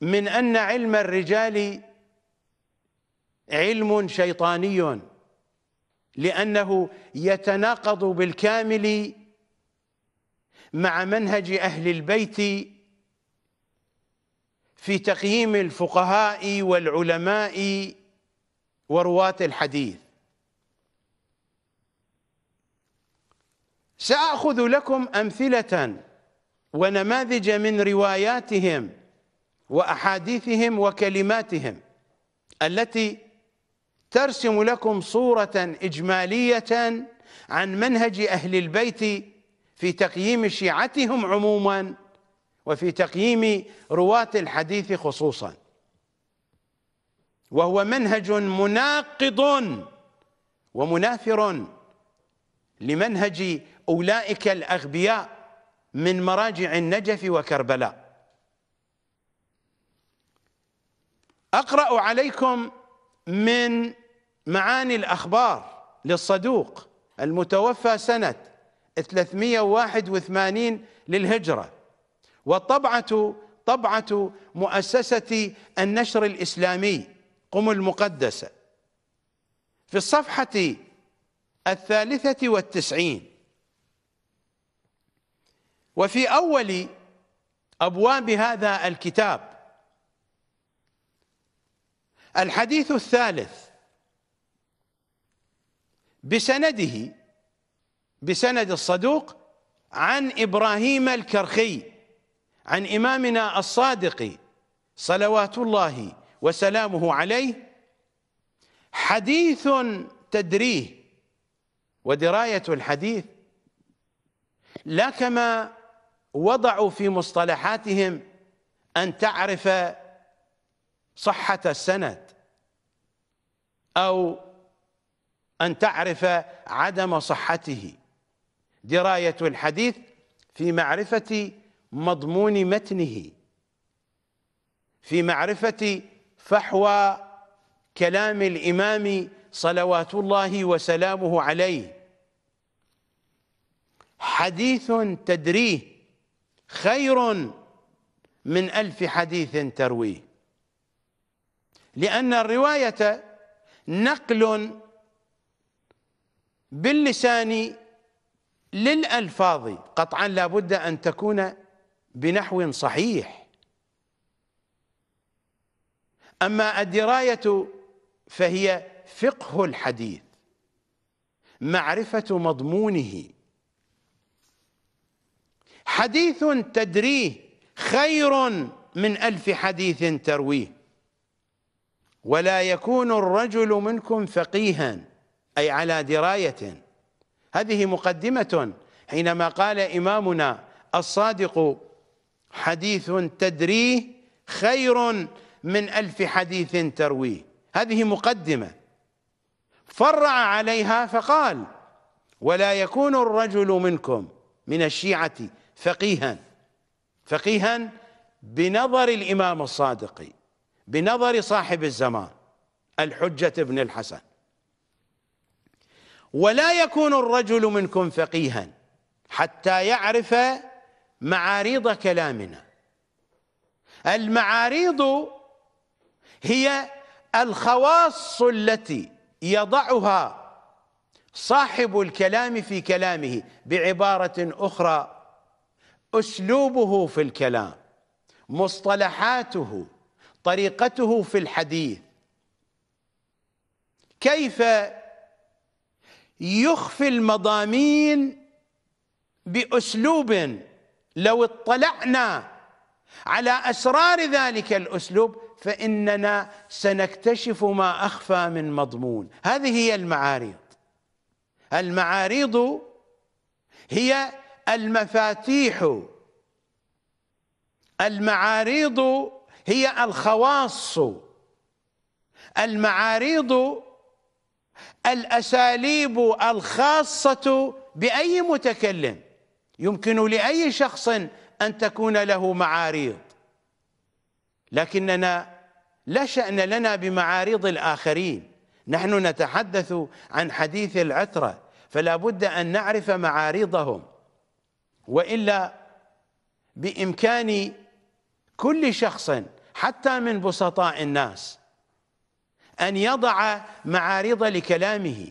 من أن علم الرجال علم شيطاني لأنه يتناقض بالكامل مع منهج أهل البيت في تقييم الفقهاء والعلماء ورواة الحديث سأخذ لكم أمثلة ونماذج من رواياتهم وأحاديثهم وكلماتهم التي ترسم لكم صورة إجمالية عن منهج أهل البيت في تقييم شيعتهم عموما وفي تقييم رواة الحديث خصوصا وهو منهج مناقض ومنافر لمنهج أولئك الأغبياء من مراجع النجف وكربلاء أقرأ عليكم من معاني الأخبار للصدوق المتوفى سنة 381 للهجرة والطبعة طبعة مؤسسة النشر الإسلامي قم المقدسة في الصفحة الثالثة والتسعين وفي أول أبواب هذا الكتاب الحديث الثالث بسنده بسند الصدوق عن إبراهيم الكرخي عن إمامنا الصادق صلوات الله وسلامه عليه حديث تدريه ودراية الحديث لا كما وضعوا في مصطلحاتهم أن تعرف صحة السند أو أن تعرف عدم صحته دراية الحديث في معرفة مضمون متنه في معرفة فحوى كلام الإمام صلوات الله وسلامه عليه حديث تدريه خير من ألف حديث ترويه لأن الرواية نقل باللسان للألفاظ قطعا لا بد أن تكون بنحو صحيح أما الدراية فهي فقه الحديث معرفة مضمونه حديث تدريه خير من ألف حديث ترويه ولا يكون الرجل منكم فقيها أي على دراية هذه مقدمة حينما قال إمامنا الصادق حديث تدريه خير من ألف حديث ترويه هذه مقدمة فرع عليها فقال ولا يكون الرجل منكم من الشيعة فقيها فقيها بنظر الإمام الصادق بنظر صاحب الزمان الحجة ابن الحسن ولا يكون الرجل منكم فقيها حتى يعرف معاريض كلامنا المعاريض هي الخواص التي يضعها صاحب الكلام في كلامه بعبارة أخرى أسلوبه في الكلام مصطلحاته طريقته في الحديث كيف يخفي المضامين باسلوب لو اطلعنا على اسرار ذلك الاسلوب فاننا سنكتشف ما اخفى من مضمون هذه هي المعاريض المعاريض هي المفاتيح المعاريض هي الخواص المعاريض الاساليب الخاصه باي متكلم يمكن لاي شخص ان تكون له معاريض لكننا لا شان لنا بمعاريض الاخرين نحن نتحدث عن حديث العتره فلا بد ان نعرف معارضهم والا بامكان كل شخص حتى من بسطاء الناس أن يضع معارض لكلامه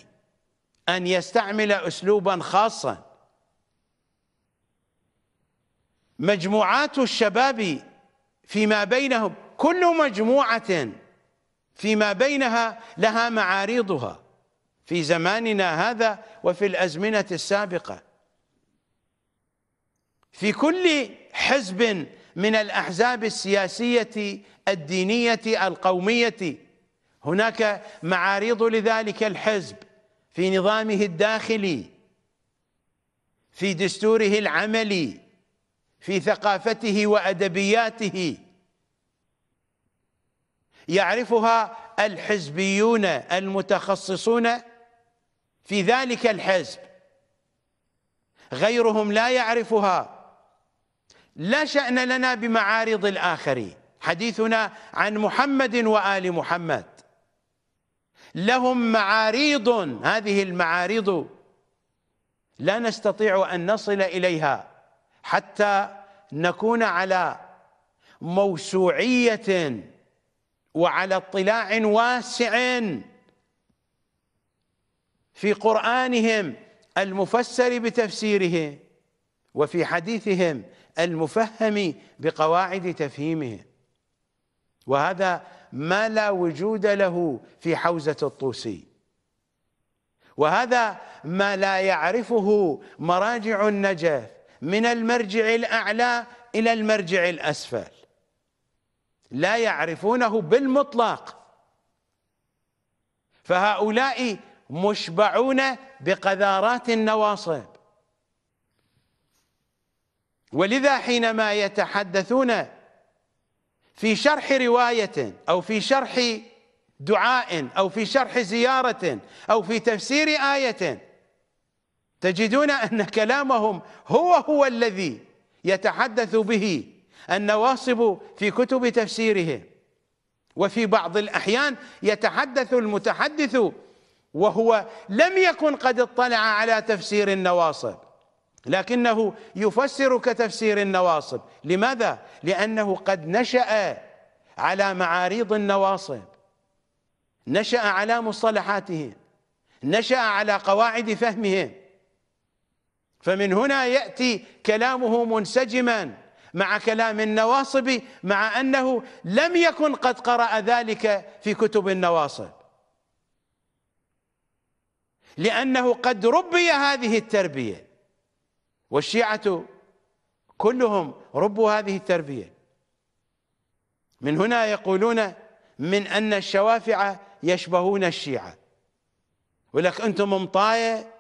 أن يستعمل أسلوبا خاصا مجموعات الشباب فيما بينهم كل مجموعة فيما بينها لها معارضها في زماننا هذا وفي الأزمنة السابقة في كل حزب من الأحزاب السياسية الدينية القومية هناك معارض لذلك الحزب في نظامه الداخلي في دستوره العملي في ثقافته وأدبياته يعرفها الحزبيون المتخصصون في ذلك الحزب غيرهم لا يعرفها لا شأن لنا بمعارض الآخرين حديثنا عن محمد وآل محمد لهم معاريض هذه المعارض لا نستطيع أن نصل إليها حتى نكون على موسوعية وعلى اطلاع واسع في قرآنهم المفسر بتفسيره وفي حديثهم المفهم بقواعد تفهيمه وهذا ما لا وجود له في حوزة الطوسي وهذا ما لا يعرفه مراجع النجف من المرجع الأعلى إلى المرجع الأسفل لا يعرفونه بالمطلق فهؤلاء مشبعون بقذارات النواصب ولذا حينما يتحدثون في شرح رواية أو في شرح دعاء أو في شرح زيارة أو في تفسير آية تجدون أن كلامهم هو هو الذي يتحدث به النواصب في كتب تفسيرهم وفي بعض الأحيان يتحدث المتحدث وهو لم يكن قد اطلع على تفسير النواصب لكنه يفسر كتفسير النواصب لماذا؟ لأنه قد نشأ على معاريض النواصب نشأ على مصطلحاتهم نشأ على قواعد فهمهم فمن هنا يأتي كلامه منسجما مع كلام النواصب مع أنه لم يكن قد قرأ ذلك في كتب النواصب لأنه قد ربي هذه التربية والشيعة كلهم ربوا هذه التربية من هنا يقولون من أن الشوافع يشبهون الشيعة ولك أنتم مطاية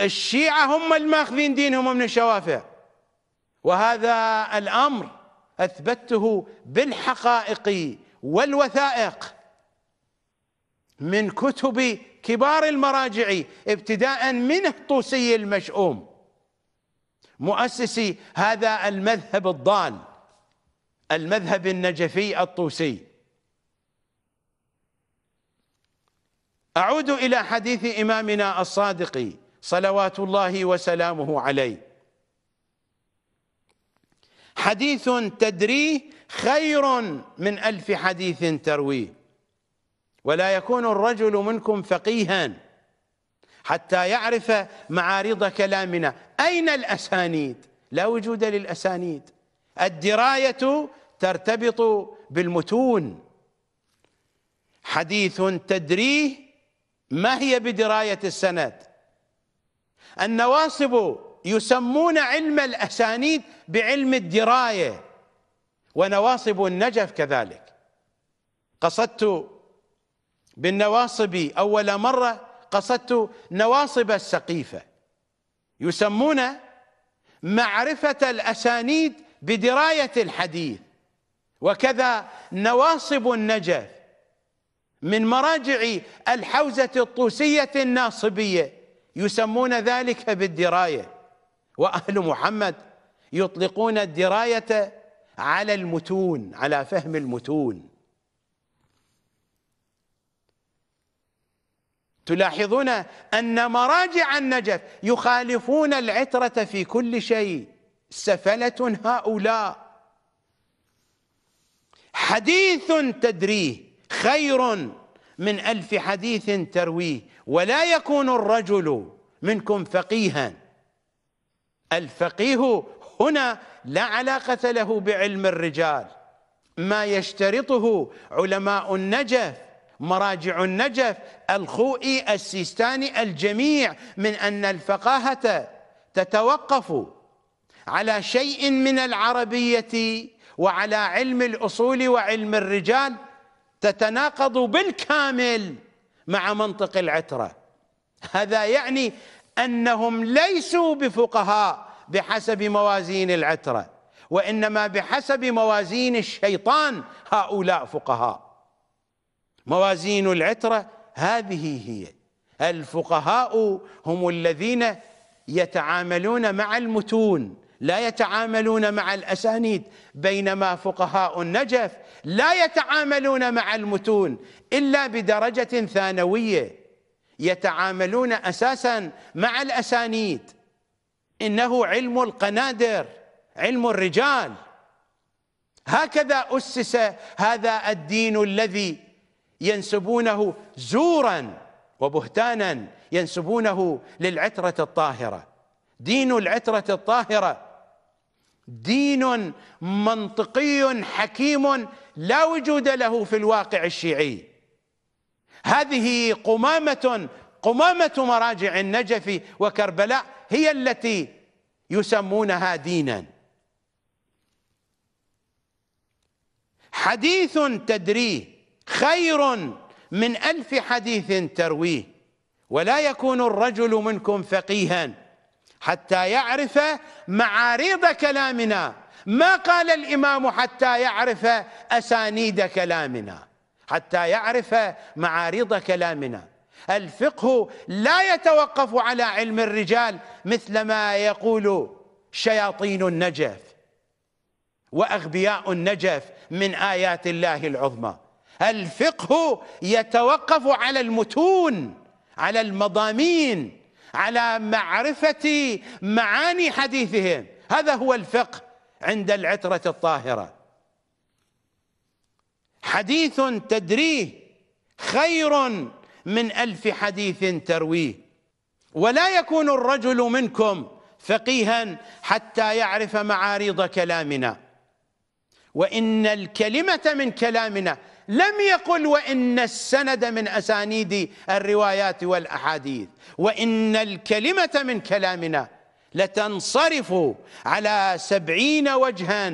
الشيعة هم الماخذين دينهم من الشوافع وهذا الأمر أثبته بالحقائق والوثائق من كتب كبار المراجع ابتداء من الطوسي المشؤوم مؤسسي هذا المذهب الضال المذهب النجفي الطوسي أعود إلى حديث إمامنا الصادق صلوات الله وسلامه عليه حديث تدريه خير من ألف حديث ترويه ولا يكون الرجل منكم فقيها حتى يعرف معارض كلامنا أين الأسانيد لا وجود للأسانيد الدراية ترتبط بالمتون حديث تدريه ما هي بدراية السند النواصب يسمون علم الأسانيد بعلم الدراية ونواصب النجف كذلك قصدت بالنواصب أول مرة قصدت نواصب السقيفة يسمون معرفة الأسانيد بدراية الحديث وكذا نواصب النجف من مراجع الحوزة الطوسية الناصبية يسمون ذلك بالدراية وأهل محمد يطلقون الدراية على المتون على فهم المتون تلاحظون أن مراجع النجف يخالفون العترة في كل شيء سفلة هؤلاء حديث تدريه خير من ألف حديث ترويه ولا يكون الرجل منكم فقيها الفقيه هنا لا علاقة له بعلم الرجال ما يشترطه علماء النجف مراجع النجف الخوئي السيستاني الجميع من أن الفقاهة تتوقف على شيء من العربية وعلى علم الأصول وعلم الرجال تتناقض بالكامل مع منطق العترة هذا يعني أنهم ليسوا بفقهاء بحسب موازين العترة وإنما بحسب موازين الشيطان هؤلاء فقهاء موازين العترة هذه هي الفقهاء هم الذين يتعاملون مع المتون لا يتعاملون مع الأسانيد بينما فقهاء النجف لا يتعاملون مع المتون إلا بدرجة ثانوية يتعاملون أساسا مع الأسانيد إنه علم القنادر علم الرجال هكذا أسس هذا الدين الذي ينسبونه زورا وبهتانا ينسبونه للعترة الطاهرة دين العترة الطاهرة دين منطقي حكيم لا وجود له في الواقع الشيعي هذه قمامة قمامة مراجع النجف وكربلاء هي التي يسمونها دينا حديث تدريه خير من ألف حديث ترويه ولا يكون الرجل منكم فقيها حتى يعرف معارض كلامنا ما قال الإمام حتى يعرف أسانيد كلامنا حتى يعرف معارض كلامنا الفقه لا يتوقف على علم الرجال مثل ما يقول شياطين النجف وأغبياء النجف من آيات الله العظمى الفقه يتوقف على المتون على المضامين على معرفة معاني حديثهم هذا هو الفقه عند العترة الطاهرة حديث تدريه خير من ألف حديث ترويه ولا يكون الرجل منكم فقيها حتى يعرف معارض كلامنا وإن الكلمة من كلامنا لم يقل وإن السند من أسانيد الروايات والأحاديث وإن الكلمة من كلامنا لتنصرف على سبعين وجها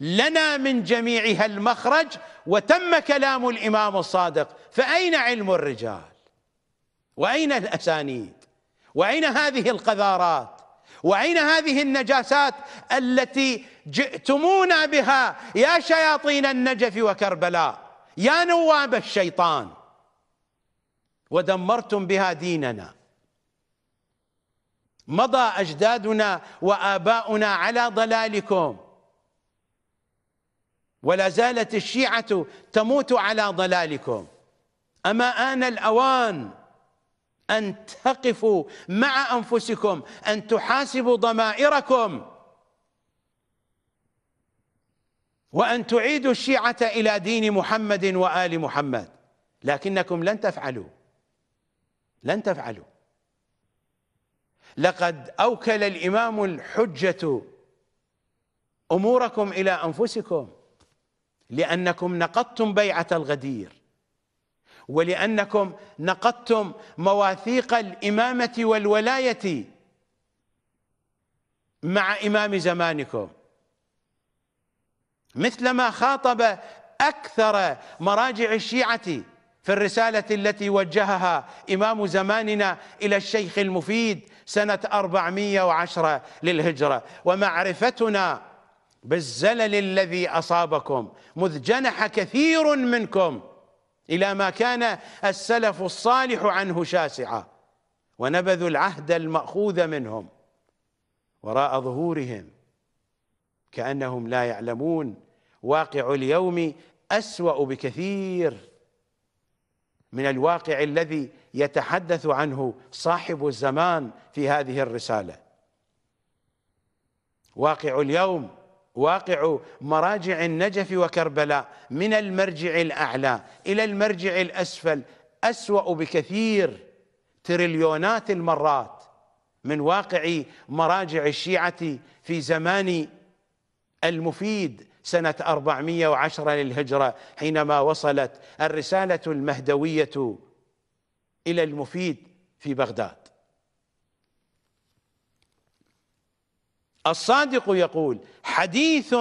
لنا من جميعها المخرج وتم كلام الإمام الصادق فأين علم الرجال وأين الأسانيد وأين هذه القذارات وأين هذه النجاسات التي جئتمونا بها يا شياطين النجف وكربلاء يا نواب الشيطان ودمرتم بها ديننا مضى اجدادنا واباؤنا على ضلالكم ولا زالت الشيعه تموت على ضلالكم اما ان الاوان ان تقفوا مع انفسكم ان تحاسبوا ضمائركم وأن تعيدوا الشيعة إلى دين محمد وآل محمد لكنكم لن تفعلوا لن تفعلوا لقد أوكل الإمام الحجة أموركم إلى أنفسكم لأنكم نقضتم بيعة الغدير ولأنكم نقضتم مواثيق الإمامة والولاية مع إمام زمانكم مثلما خاطب أكثر مراجع الشيعة في الرسالة التي وجهها إمام زماننا إلى الشيخ المفيد سنة 410 للهجرة ومعرفتنا بالزلل الذي أصابكم مذ جنح كثير منكم إلى ما كان السلف الصالح عنه شاسعا ونبذوا العهد المأخوذ منهم وراء ظهورهم كأنهم لا يعلمون واقع اليوم أسوأ بكثير من الواقع الذي يتحدث عنه صاحب الزمان في هذه الرسالة واقع اليوم واقع مراجع النجف وكربلاء من المرجع الأعلى إلى المرجع الأسفل أسوأ بكثير تريليونات المرات من واقع مراجع الشيعة في زمان المفيد سنة 410 للهجرة حينما وصلت الرسالة المهدوية إلى المفيد في بغداد الصادق يقول حديث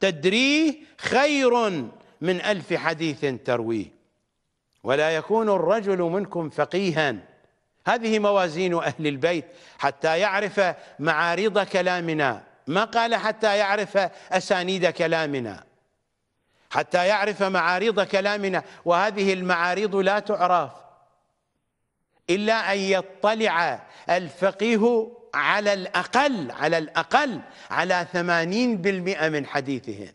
تدريه خير من ألف حديث ترويه ولا يكون الرجل منكم فقيها هذه موازين أهل البيت حتى يعرف معارض كلامنا ما قال حتى يعرف أسانيد كلامنا حتى يعرف معارض كلامنا وهذه المعارض لا تعرف إلا أن يطلع الفقيه على الأقل على الأقل على ثمانين بالمئة من حديثهم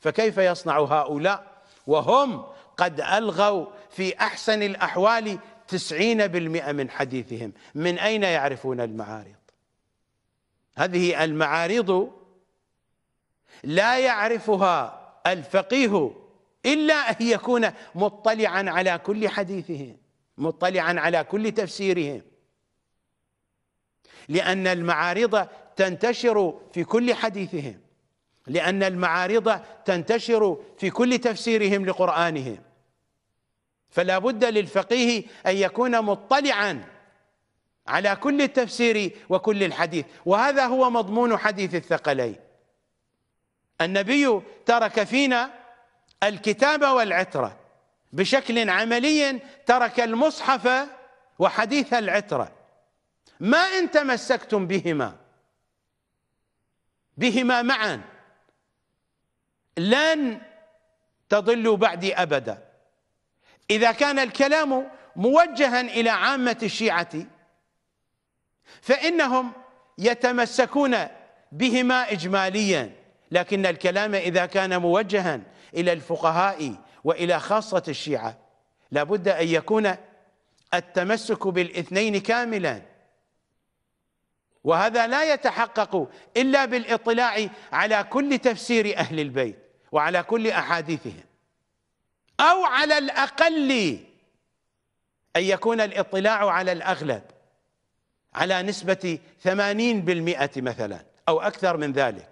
فكيف يصنع هؤلاء وهم قد ألغوا في أحسن الأحوال تسعين بالمئة من حديثهم من أين يعرفون المعارض هذه المعارض لا يعرفها الفقيه إلا أن يكون مطلعا على كل حديثهم مطلعا على كل تفسيرهم لأن المعارض تنتشر في كل حديثهم لأن المعارض تنتشر في كل تفسيرهم لقرآنهم فلا بد للفقيه أن يكون مطلعا على كل التفسير وكل الحديث وهذا هو مضمون حديث الثقلين النبي ترك فينا الكتاب والعترة بشكل عملي ترك المصحف وحديث العترة ما إن تمسكتم بهما بهما معا لن تضلوا بعدي أبدا إذا كان الكلام موجها إلى عامة الشيعة فإنهم يتمسكون بهما إجماليا لكن الكلام إذا كان موجها إلى الفقهاء وإلى خاصة الشيعة لابد أن يكون التمسك بالاثنين كاملا وهذا لا يتحقق إلا بالاطلاع على كل تفسير أهل البيت وعلى كل أحاديثهم أو على الأقل أن يكون الاطلاع على الأغلب على نسبة 80% مثلا أو أكثر من ذلك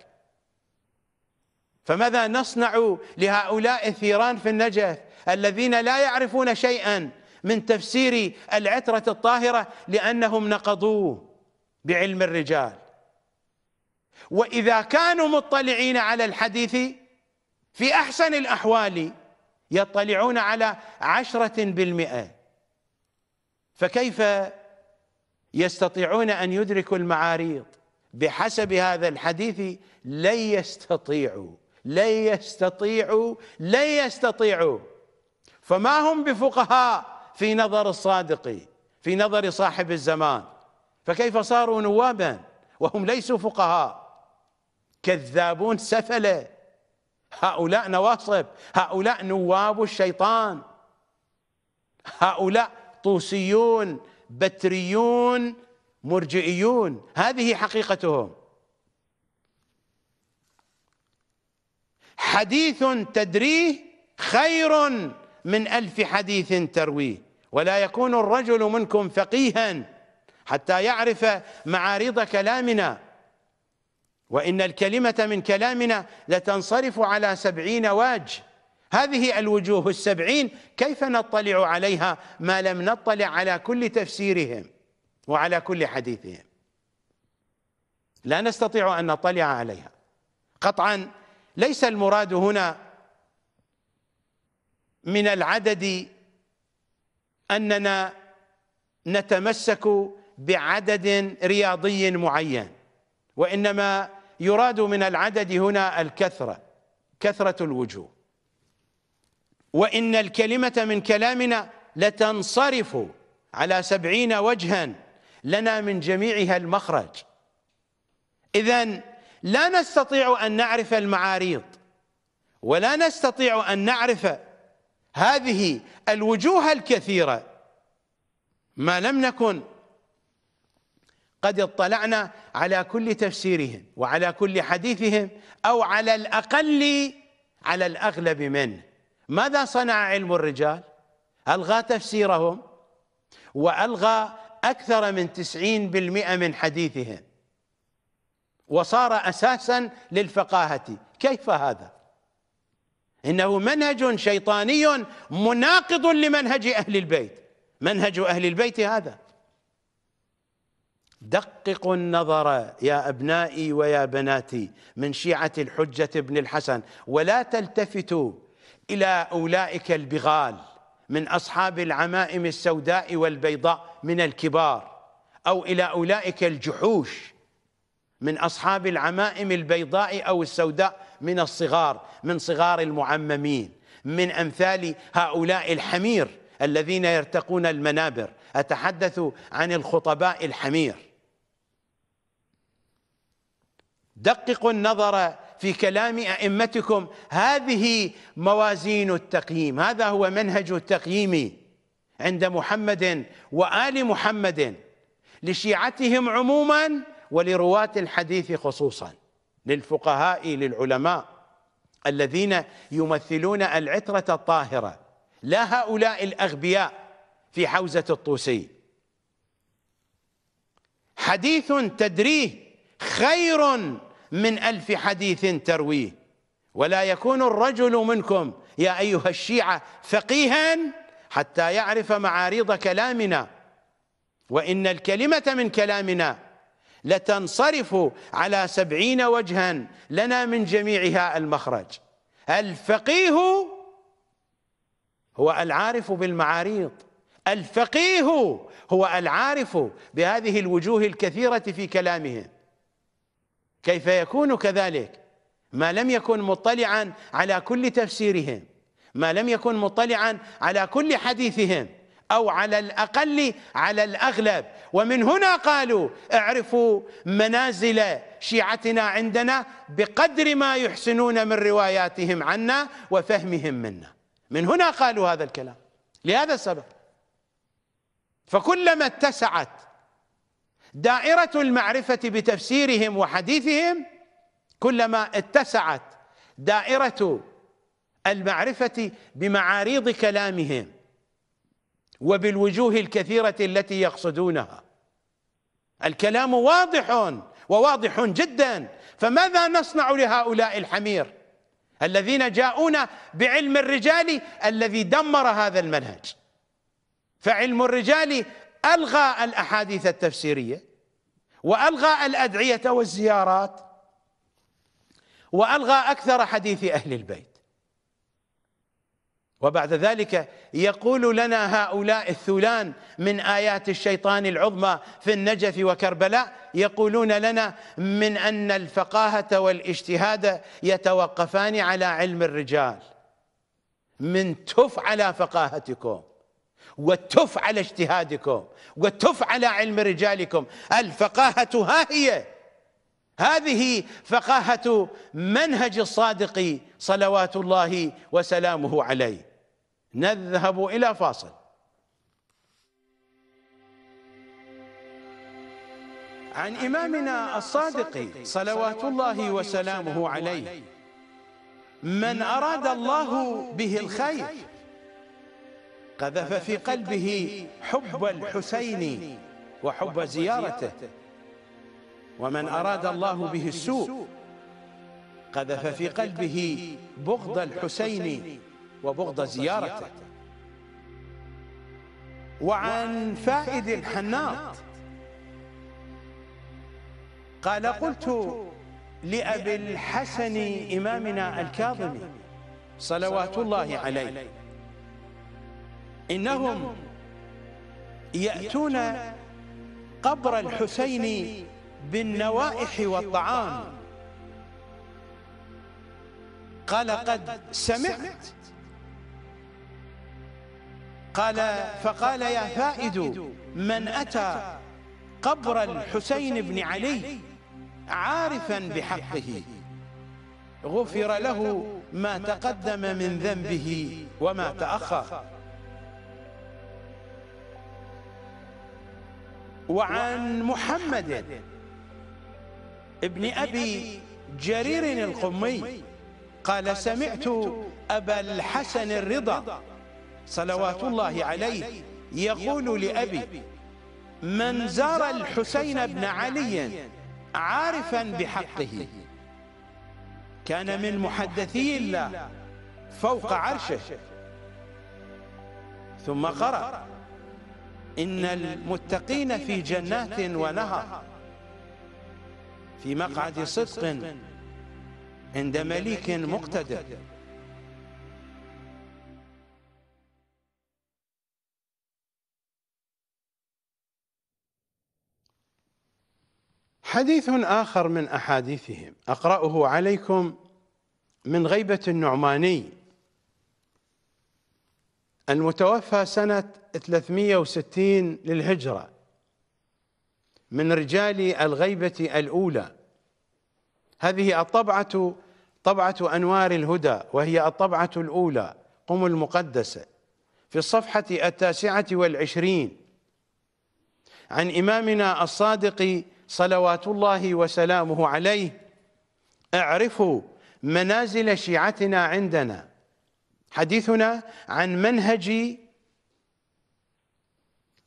فماذا نصنع لهؤلاء الثيران في النجف الذين لا يعرفون شيئا من تفسير العترة الطاهرة لأنهم نقضوه بعلم الرجال وإذا كانوا مطلعين على الحديث في أحسن الأحوال يطلعون على عشرة بالمئة فكيف يستطيعون ان يدركوا المعاريض بحسب هذا الحديث لن يستطيعوا لن يستطيعوا لن يستطيعوا فما هم بفقهاء في نظر الصادق في نظر صاحب الزمان فكيف صاروا نوابا وهم ليسوا فقهاء كذابون سفله هؤلاء نواصب هؤلاء نواب الشيطان هؤلاء طوسيون بتريون مرجئيون هذه حقيقتهم حديث تدريه خير من ألف حديث ترويه ولا يكون الرجل منكم فقيها حتى يعرف معارض كلامنا وإن الكلمة من كلامنا لتنصرف على سبعين واج هذه الوجوه السبعين كيف نطلع عليها ما لم نطلع على كل تفسيرهم وعلى كل حديثهم لا نستطيع أن نطلع عليها قطعا ليس المراد هنا من العدد أننا نتمسك بعدد رياضي معين وإنما يراد من العدد هنا الكثرة كثرة الوجوه وإن الكلمة من كلامنا لتنصرف على سبعين وجها لنا من جميعها المخرج إذا لا نستطيع أن نعرف المعاريض ولا نستطيع أن نعرف هذه الوجوه الكثيرة ما لم نكن قد اطلعنا على كل تفسيرهم وعلى كل حديثهم أو على الأقل على الأغلب منه ماذا صنع علم الرجال ألغى تفسيرهم وألغى أكثر من تسعين بالمئة من حديثهم وصار أساسا للفقاهة كيف هذا إنه منهج شيطاني مناقض لمنهج أهل البيت منهج أهل البيت هذا دققوا النظر يا أبنائي ويا بناتي من شيعة الحجة بن الحسن ولا تلتفتوا إلى أولئك البغال من أصحاب العمائم السوداء والبيضاء من الكبار أو إلى أولئك الجحوش من أصحاب العمائم البيضاء أو السوداء من الصغار من صغار المعممين من أمثال هؤلاء الحمير الذين يرتقون المنابر أتحدث عن الخطباء الحمير دققوا النظر في كلام ائمتكم هذه موازين التقييم هذا هو منهج التقييم عند محمد وال محمد لشيعتهم عموما ولرواه الحديث خصوصا للفقهاء للعلماء الذين يمثلون العتره الطاهره لا هؤلاء الاغبياء في حوزه الطوسي حديث تدريه خير من ألف حديث ترويه ولا يكون الرجل منكم يا أيها الشيعة فقيها حتى يعرف معارض كلامنا وإن الكلمة من كلامنا لتنصرف على سبعين وجها لنا من جميعها المخرج الفقيه هو العارف بالمعاريض الفقيه هو العارف بهذه الوجوه الكثيرة في كلامهم كيف يكون كذلك ما لم يكن مطلعا على كل تفسيرهم ما لم يكن مطلعا على كل حديثهم أو على الأقل على الأغلب ومن هنا قالوا اعرفوا منازل شيعتنا عندنا بقدر ما يحسنون من رواياتهم عنا وفهمهم منا من هنا قالوا هذا الكلام لهذا السبب فكلما اتسعت دائرة المعرفة بتفسيرهم وحديثهم كلما اتسعت دائرة المعرفة بمعاريض كلامهم وبالوجوه الكثيرة التي يقصدونها الكلام واضح وواضح جدا فماذا نصنع لهؤلاء الحمير الذين جاءونا بعلم الرجال الذي دمر هذا المنهج فعلم الرجال ألغى الأحاديث التفسيرية والغى الادعيه والزيارات والغى اكثر حديث اهل البيت وبعد ذلك يقول لنا هؤلاء الثلان من ايات الشيطان العظمى في النجف وكربلاء يقولون لنا من ان الفقاهه والاجتهاد يتوقفان على علم الرجال من تف على فقاهتكم وتف على اجتهادكم وتف على علم رجالكم الفقاهة ها هي هذه فقاهة منهج الصادق صلوات الله وسلامه عليه نذهب إلى فاصل عن إمامنا الصادق صلوات الله وسلامه عليه من أراد الله به الخير قذف في قلبه حب الحسين وحب زيارته ومن أراد الله به السوء قذف في قلبه بغض الحسين وبغض زيارته وعن فائد الحناط قال قلت لأبي الحسن إمامنا الكاظمي صلوات الله عليه إنهم يأتون قبر الحسين بالنوائح والطعام قال قد سمعت قال فقال يا فائد من أتى قبر الحسين بن علي عارفا بحقه غفر له ما تقدم من ذنبه وما تأخر وعن محمد ابن أبي جرير القمي قال سمعت أبا الحسن الرضا صلوات الله عليه يقول لأبي من زار الحسين بن علي عارفا بحقه كان من محدثي الله فوق عرشه ثم قرأ إن المتقين في جنات ونهر في مقعد صدق عند مليك مقتدر حديث آخر من أحاديثهم أقرأه عليكم من غيبة النعماني المتوفى سنة 360 للهجرة من رجال الغيبة الأولى هذه الطبعة طبعة أنوار الهدى وهي الطبعة الأولى قم المقدسة في الصفحة التاسعة والعشرين عن إمامنا الصادق صلوات الله وسلامه عليه اعرفوا منازل شيعتنا عندنا حديثنا عن منهج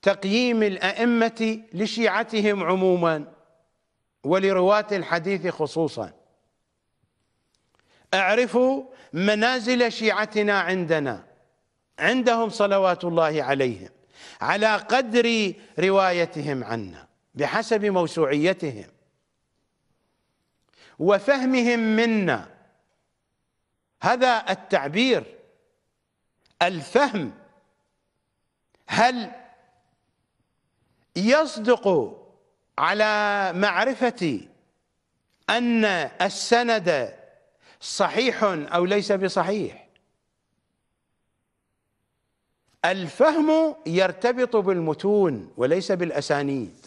تقييم الأئمة لشيعتهم عموما ولرواة الحديث خصوصا اعرفوا منازل شيعتنا عندنا عندهم صلوات الله عليهم على قدر روايتهم عنا بحسب موسوعيتهم وفهمهم منا هذا التعبير الفهم هل يصدق على معرفة أن السند صحيح أو ليس بصحيح الفهم يرتبط بالمتون وليس بالأسانيد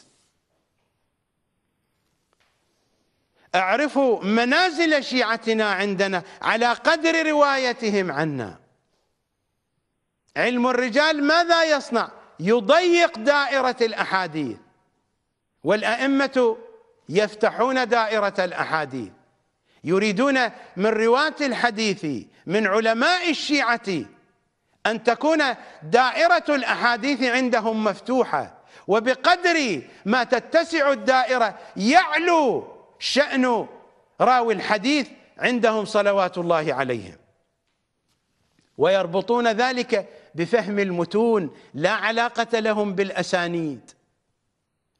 اعرفوا منازل شيعتنا عندنا على قدر روايتهم عنا علم الرجال ماذا يصنع يضيق دائرة الأحاديث والأئمة يفتحون دائرة الأحاديث يريدون من رواة الحديث من علماء الشيعة أن تكون دائرة الأحاديث عندهم مفتوحة وبقدر ما تتسع الدائرة يعلو شأن راوي الحديث عندهم صلوات الله عليهم ويربطون ذلك بفهم المتون لا علاقة لهم بالأسانيد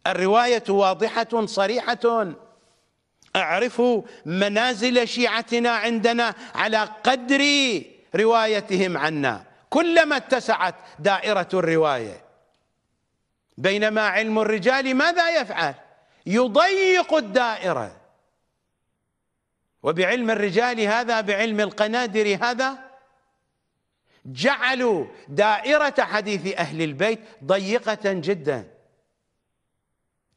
الرواية واضحة صريحة اعرفوا منازل شيعتنا عندنا على قدر روايتهم عنا كلما اتسعت دائرة الرواية بينما علم الرجال ماذا يفعل يضيق الدائرة وبعلم الرجال هذا بعلم القنادر هذا جعلوا دائرة حديث أهل البيت ضيقة جدا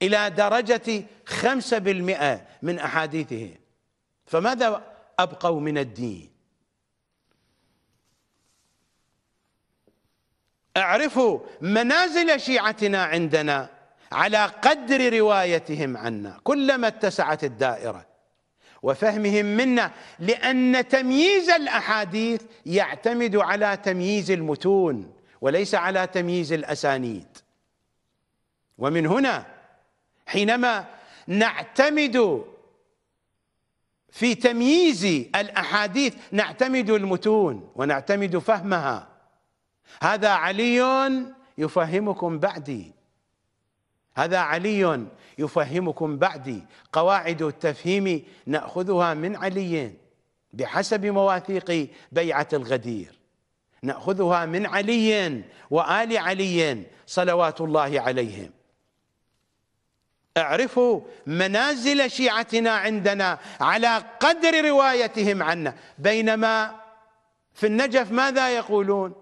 إلى درجة خمسة بالمئة من أحاديثهم فماذا أبقوا من الدين اعرفوا منازل شيعتنا عندنا على قدر روايتهم عنا كلما اتسعت الدائره وفهمهم منا لأن تمييز الأحاديث يعتمد على تمييز المتون وليس على تمييز الأسانيد ومن هنا حينما نعتمد في تمييز الأحاديث نعتمد المتون ونعتمد فهمها هذا علي يفهمكم بعدي هذا علي يفهمكم بعدي قواعد التفهيم ناخذها من علي بحسب مواثيق بيعه الغدير ناخذها من علي وال علي صلوات الله عليهم اعرفوا منازل شيعتنا عندنا على قدر روايتهم عنا بينما في النجف ماذا يقولون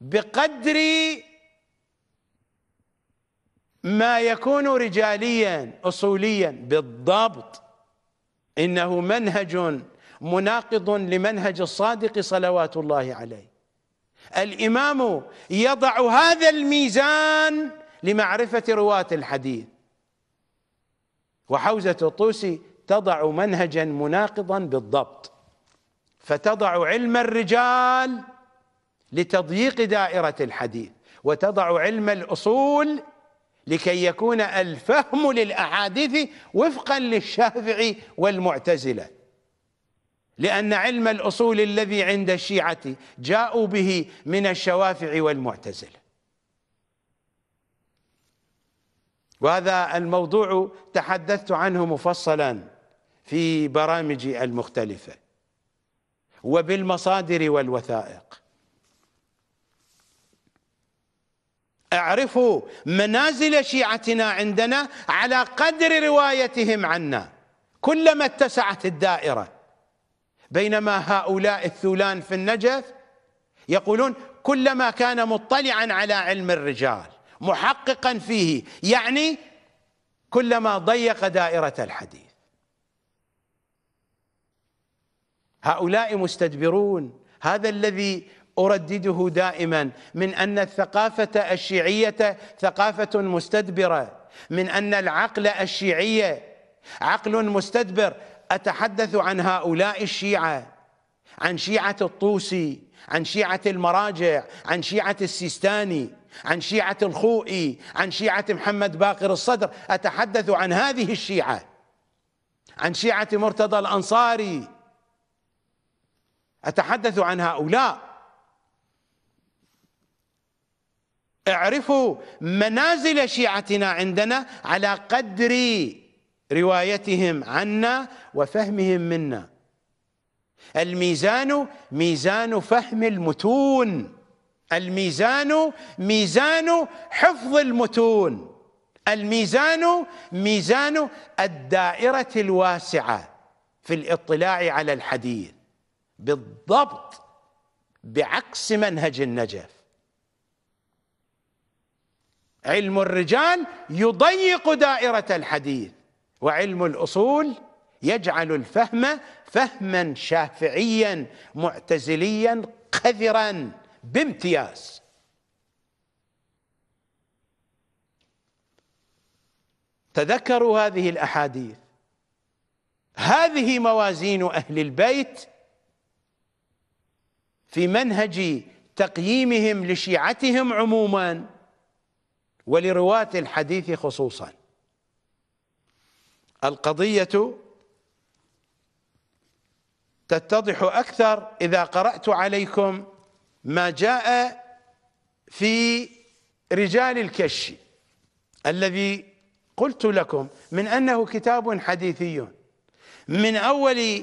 بقدر ما يكون رجاليا أصوليا بالضبط إنه منهج مناقض لمنهج الصادق صلوات الله عليه الإمام يضع هذا الميزان لمعرفة رواة الحديث وحوزة الطوسي تضع منهجا مناقضا بالضبط فتضع علم الرجال لتضييق دائرة الحديث وتضع علم الأصول لكي يكون الفهم للأحاديث وفقا للشافعي والمعتزلة لأن علم الأصول الذي عند الشيعة جاءوا به من الشوافع والمعتزلة وهذا الموضوع تحدثت عنه مفصلا في برامجي المختلفة وبالمصادر والوثائق اعرفوا منازل شيعتنا عندنا على قدر روايتهم عنا كلما اتسعت الدائرة بينما هؤلاء الثولان في النجف يقولون كلما كان مطلعا على علم الرجال محققا فيه يعني كلما ضيق دائرة الحديث هؤلاء مستدبرون هذا الذي اردده دائما من ان الثقافه الشيعيه ثقافه مستدبره من ان العقل الشيعي عقل مستدبر اتحدث عن هؤلاء الشيعه عن شيعه الطوسي عن شيعه المراجع عن شيعه السيستاني عن شيعه الخوئي عن شيعه محمد باقر الصدر اتحدث عن هذه الشيعه عن شيعه مرتضى الانصاري اتحدث عن هؤلاء اعرفوا منازل شيعتنا عندنا على قدر روايتهم عنا وفهمهم منا الميزان ميزان فهم المتون الميزان ميزان حفظ المتون الميزان ميزان الدائرة الواسعة في الاطلاع على الحديث بالضبط بعكس منهج النجف علم الرجال يضيق دائرة الحديث وعلم الأصول يجعل الفهم فهما شافعيا معتزليا قذرا بامتياز تذكروا هذه الأحاديث هذه موازين أهل البيت في منهج تقييمهم لشيعتهم عموماً ولرواة الحديث خصوصا القضية تتضح أكثر إذا قرأت عليكم ما جاء في رجال الكش الذي قلت لكم من أنه كتاب حديثي من أول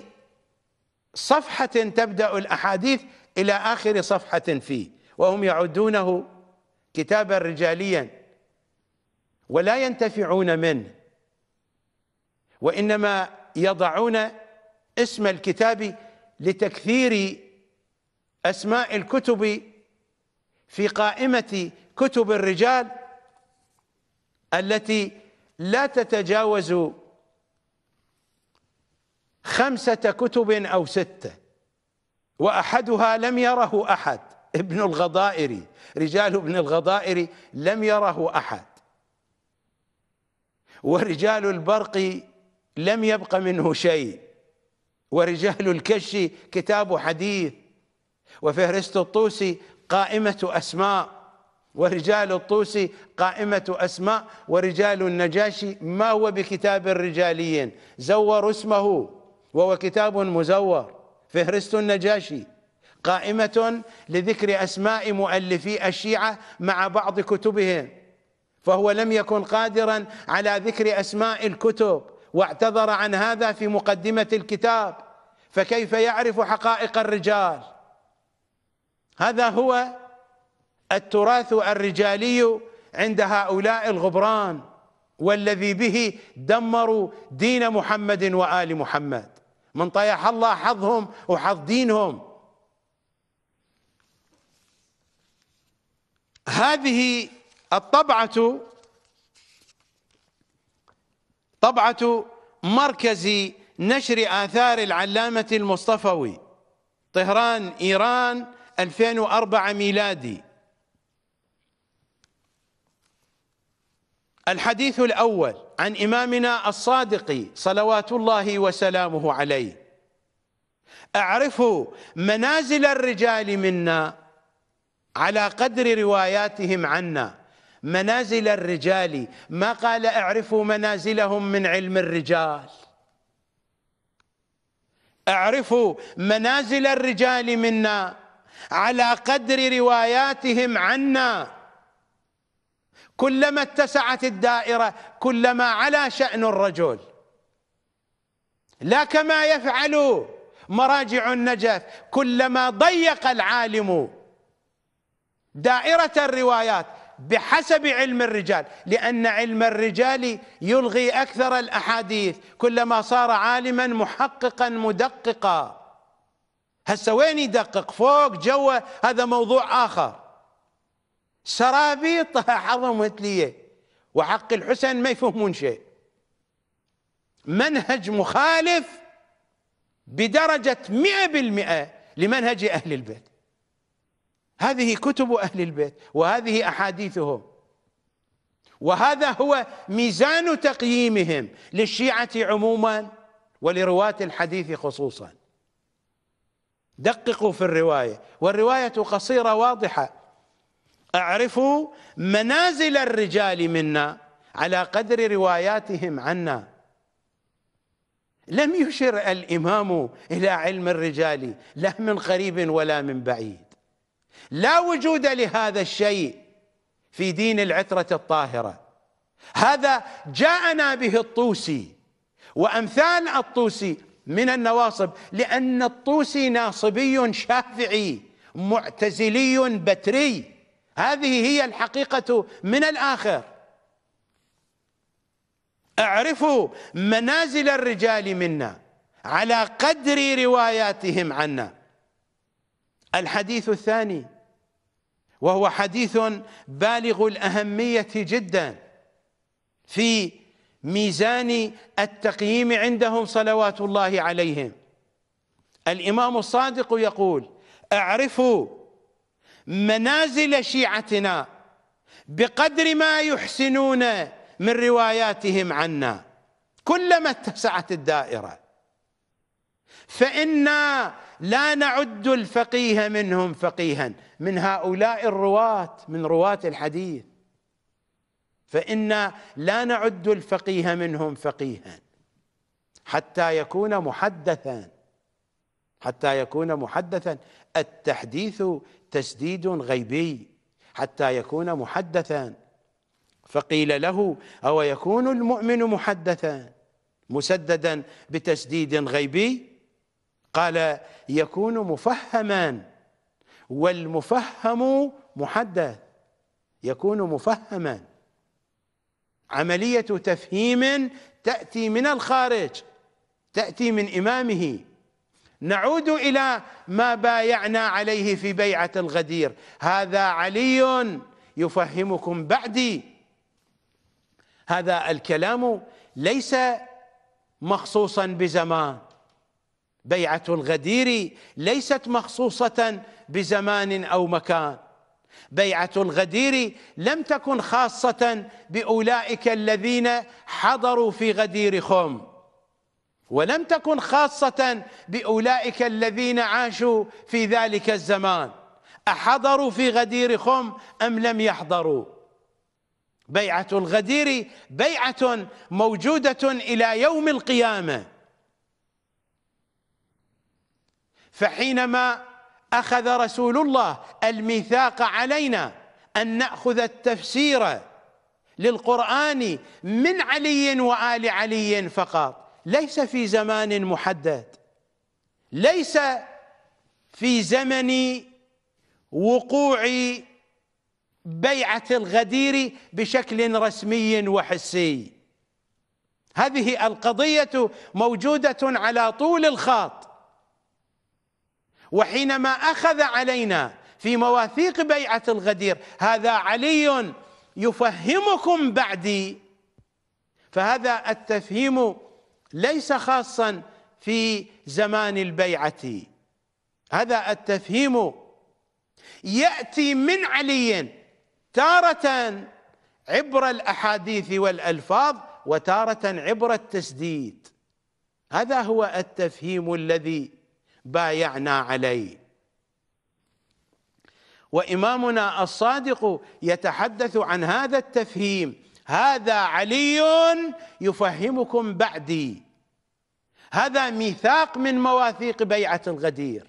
صفحة تبدأ الأحاديث إلى آخر صفحة فيه وهم يعدونه كتابا رجاليا ولا ينتفعون منه وإنما يضعون اسم الكتاب لتكثير أسماء الكتب في قائمة كتب الرجال التي لا تتجاوز خمسة كتب أو ستة وأحدها لم يره أحد ابن الغضائري رجال ابن الغضائري لم يره أحد ورجال البرق لم يبق منه شيء ورجال الكش كتاب حديث وفهرست الطوسي قائمة أسماء ورجال الطوسي قائمة أسماء ورجال النجاشي ما هو بكتاب رجالي زور اسمه وهو كتاب مزور فهرست النجاشي قائمة لذكر أسماء مؤلفي الشيعة مع بعض كتبهم فهو لم يكن قادرا على ذكر أسماء الكتب واعتذر عن هذا في مقدمة الكتاب فكيف يعرف حقائق الرجال هذا هو التراث الرجالي عند هؤلاء الغبران والذي به دمروا دين محمد وآل محمد من طيح الله حظهم وحظ دينهم هذه الطبعة طبعة مركز نشر آثار العلامة المصطفوي طهران إيران 2004 ميلادي الحديث الأول عن إمامنا الصادق صلوات الله وسلامه عليه أعرفوا منازل الرجال منا على قدر رواياتهم عنا منازل الرجال ما قال اعرفوا منازلهم من علم الرجال اعرفوا منازل الرجال منا على قدر رواياتهم عنا كلما اتسعت الدائره كلما علا شان الرجل لا كما يفعل مراجع النجف كلما ضيق العالم دائره الروايات بحسب علم الرجال لأن علم الرجال يلغي أكثر الأحاديث كلما صار عالما محققا مدققا هسه وين يدقق فوق جوه هذا موضوع آخر سرابيط عظمت [LAUGHS] لي وحق الحسن ما يفهمون شيء منهج مخالف بدرجة مئة بالمئة لمنهج أهل البيت هذه كتب أهل البيت وهذه أحاديثهم وهذا هو ميزان تقييمهم للشيعة عموما ولرواة الحديث خصوصا دققوا في الرواية والرواية قصيرة واضحة اعرفوا منازل الرجال منا على قدر رواياتهم عنا لم يشر الإمام إلى علم الرجال لا من قريب ولا من بعيد لا وجود لهذا الشيء في دين العترة الطاهرة هذا جاءنا به الطوسي وأمثال الطوسي من النواصب لأن الطوسي ناصبي شافعي معتزلي بتري هذه هي الحقيقة من الآخر اعرفوا منازل الرجال منا على قدر رواياتهم عنا الحديث الثاني وهو حديث بالغ الأهمية جدا في ميزان التقييم عندهم صلوات الله عليهم الإمام الصادق يقول اعرفوا منازل شيعتنا بقدر ما يحسنون من رواياتهم عنا كلما اتسعت الدائرة فإنا لا نعد الفقيه منهم فقيها من هؤلاء الرواة من رواة الحديث فإنا لا نعد الفقيه منهم فقيها حتى يكون محدثا حتى يكون محدثا التحديث تسديد غيبي حتى يكون محدثا فقيل له أو يكون المؤمن محدثا مسددا بتسديد غيبي قال يكون مفهما والمفهم محدث يكون مفهما عملية تفهيم تأتي من الخارج تأتي من إمامه نعود إلى ما بايعنا عليه في بيعة الغدير هذا علي يفهمكم بعدي هذا الكلام ليس مخصوصا بزمان بيعه الغدير ليست مخصوصه بزمان او مكان بيعه الغدير لم تكن خاصه باولئك الذين حضروا في غدير خم ولم تكن خاصه باولئك الذين عاشوا في ذلك الزمان احضروا في غدير خم ام لم يحضروا بيعه الغدير بيعه موجوده الى يوم القيامه فحينما أخذ رسول الله الميثاق علينا أن نأخذ التفسير للقرآن من علي وآل علي فقط ليس في زمان محدد ليس في زمن وقوع بيعة الغدير بشكل رسمي وحسي هذه القضية موجودة على طول الخط وحينما أخذ علينا في مواثيق بيعة الغدير هذا علي يفهمكم بعدي فهذا التفهيم ليس خاصا في زمان البيعة هذا التفهيم يأتي من علي تارة عبر الأحاديث والألفاظ وتارة عبر التسديد هذا هو التفهيم الذي بايعنا عليه وامامنا الصادق يتحدث عن هذا التفهيم هذا علي يفهمكم بعدي هذا ميثاق من مواثيق بيعه الغدير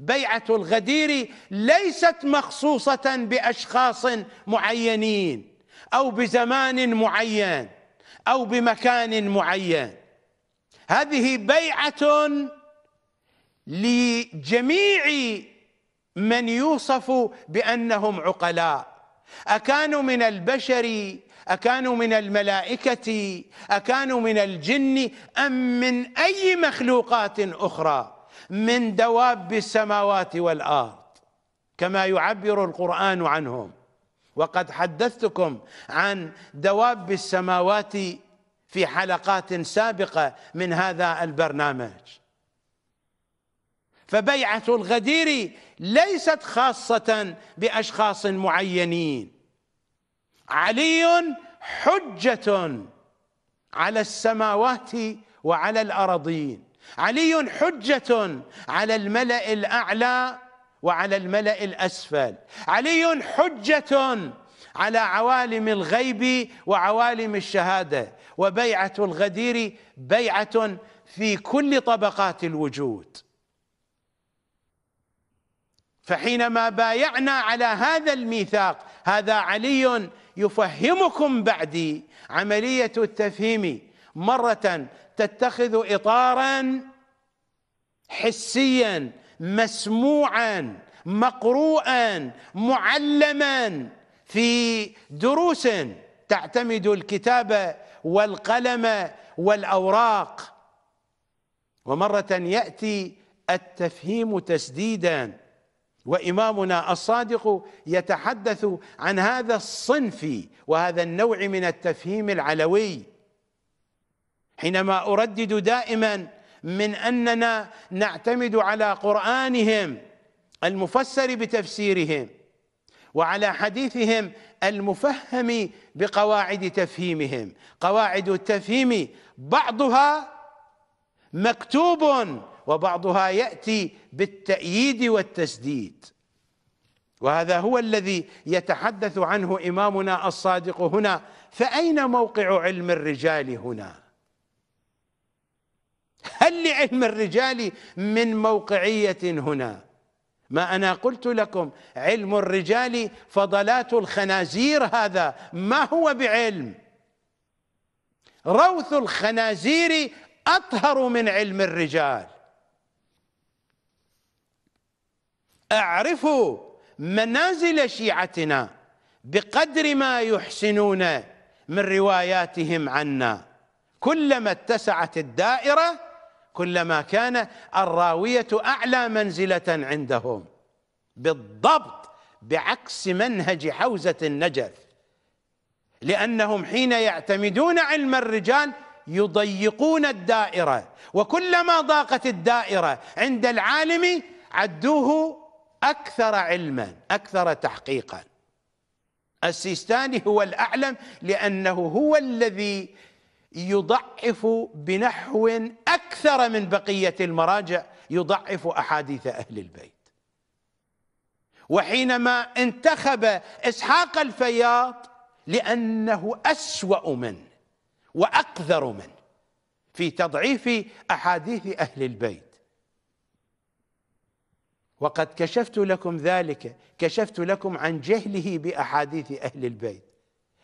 بيعه الغدير ليست مخصوصه باشخاص معينين او بزمان معين او بمكان معين هذه بيعه لجميع من يوصف بانهم عقلاء اكانوا من البشر اكانوا من الملائكه اكانوا من الجن ام من اي مخلوقات اخرى من دواب السماوات والارض كما يعبر القران عنهم وقد حدثتكم عن دواب السماوات في حلقات سابقه من هذا البرنامج فبيعة الغدير ليست خاصة بأشخاص معينين علي حجة على السماوات وعلى الأراضين علي حجة على الملأ الأعلى وعلى الملأ الأسفل علي حجة على عوالم الغيب وعوالم الشهادة وبيعة الغدير بيعة في كل طبقات الوجود فحينما بايعنا على هذا الميثاق هذا علي يفهمكم بعدي عملية التفهيم مرة تتخذ إطارا حسيا مسموعا مقروءا معلما في دروس تعتمد الكتاب والقلم والأوراق ومرة يأتي التفهيم تسديدا وامامنا الصادق يتحدث عن هذا الصنف وهذا النوع من التفهيم العلوي حينما اردد دائما من اننا نعتمد على قرانهم المفسر بتفسيرهم وعلى حديثهم المفهم بقواعد تفهيمهم قواعد التفهيم بعضها مكتوب وبعضها يأتي بالتأييد والتسديد وهذا هو الذي يتحدث عنه إمامنا الصادق هنا فأين موقع علم الرجال هنا هل لعلم الرجال من موقعية هنا ما أنا قلت لكم علم الرجال فضلات الخنازير هذا ما هو بعلم روث الخنازير أطهر من علم الرجال اعرفوا منازل شيعتنا بقدر ما يحسنون من رواياتهم عنا كلما اتسعت الدائره كلما كان الراويه اعلى منزله عندهم بالضبط بعكس منهج حوزه النجف لانهم حين يعتمدون علم الرجال يضيقون الدائره وكلما ضاقت الدائره عند العالم عدوه أكثر علما أكثر تحقيقا السيستاني هو الأعلم لأنه هو الذي يضعف بنحو أكثر من بقية المراجع يضعف أحاديث أهل البيت وحينما انتخب إسحاق الفياض لأنه أسوأ منه وأقذر منه في تضعيف أحاديث أهل البيت وقد كشفت لكم ذلك كشفت لكم عن جهله باحاديث اهل البيت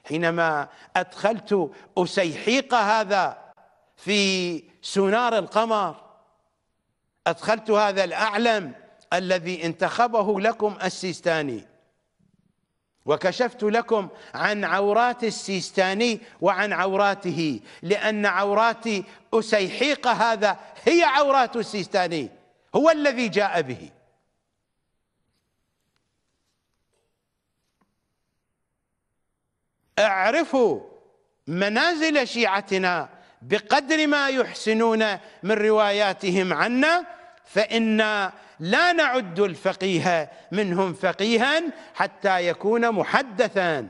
حينما ادخلت اسيحيق هذا في سنار القمر ادخلت هذا الاعلم الذي انتخبه لكم السيستاني وكشفت لكم عن عورات السيستاني وعن عوراته لان عورات اسيحيق هذا هي عورات السيستاني هو الذي جاء به اعرفوا منازل شيعتنا بقدر ما يحسنون من رواياتهم عنا فإنا لا نعد الفقيه منهم فقيها حتى يكون محدثا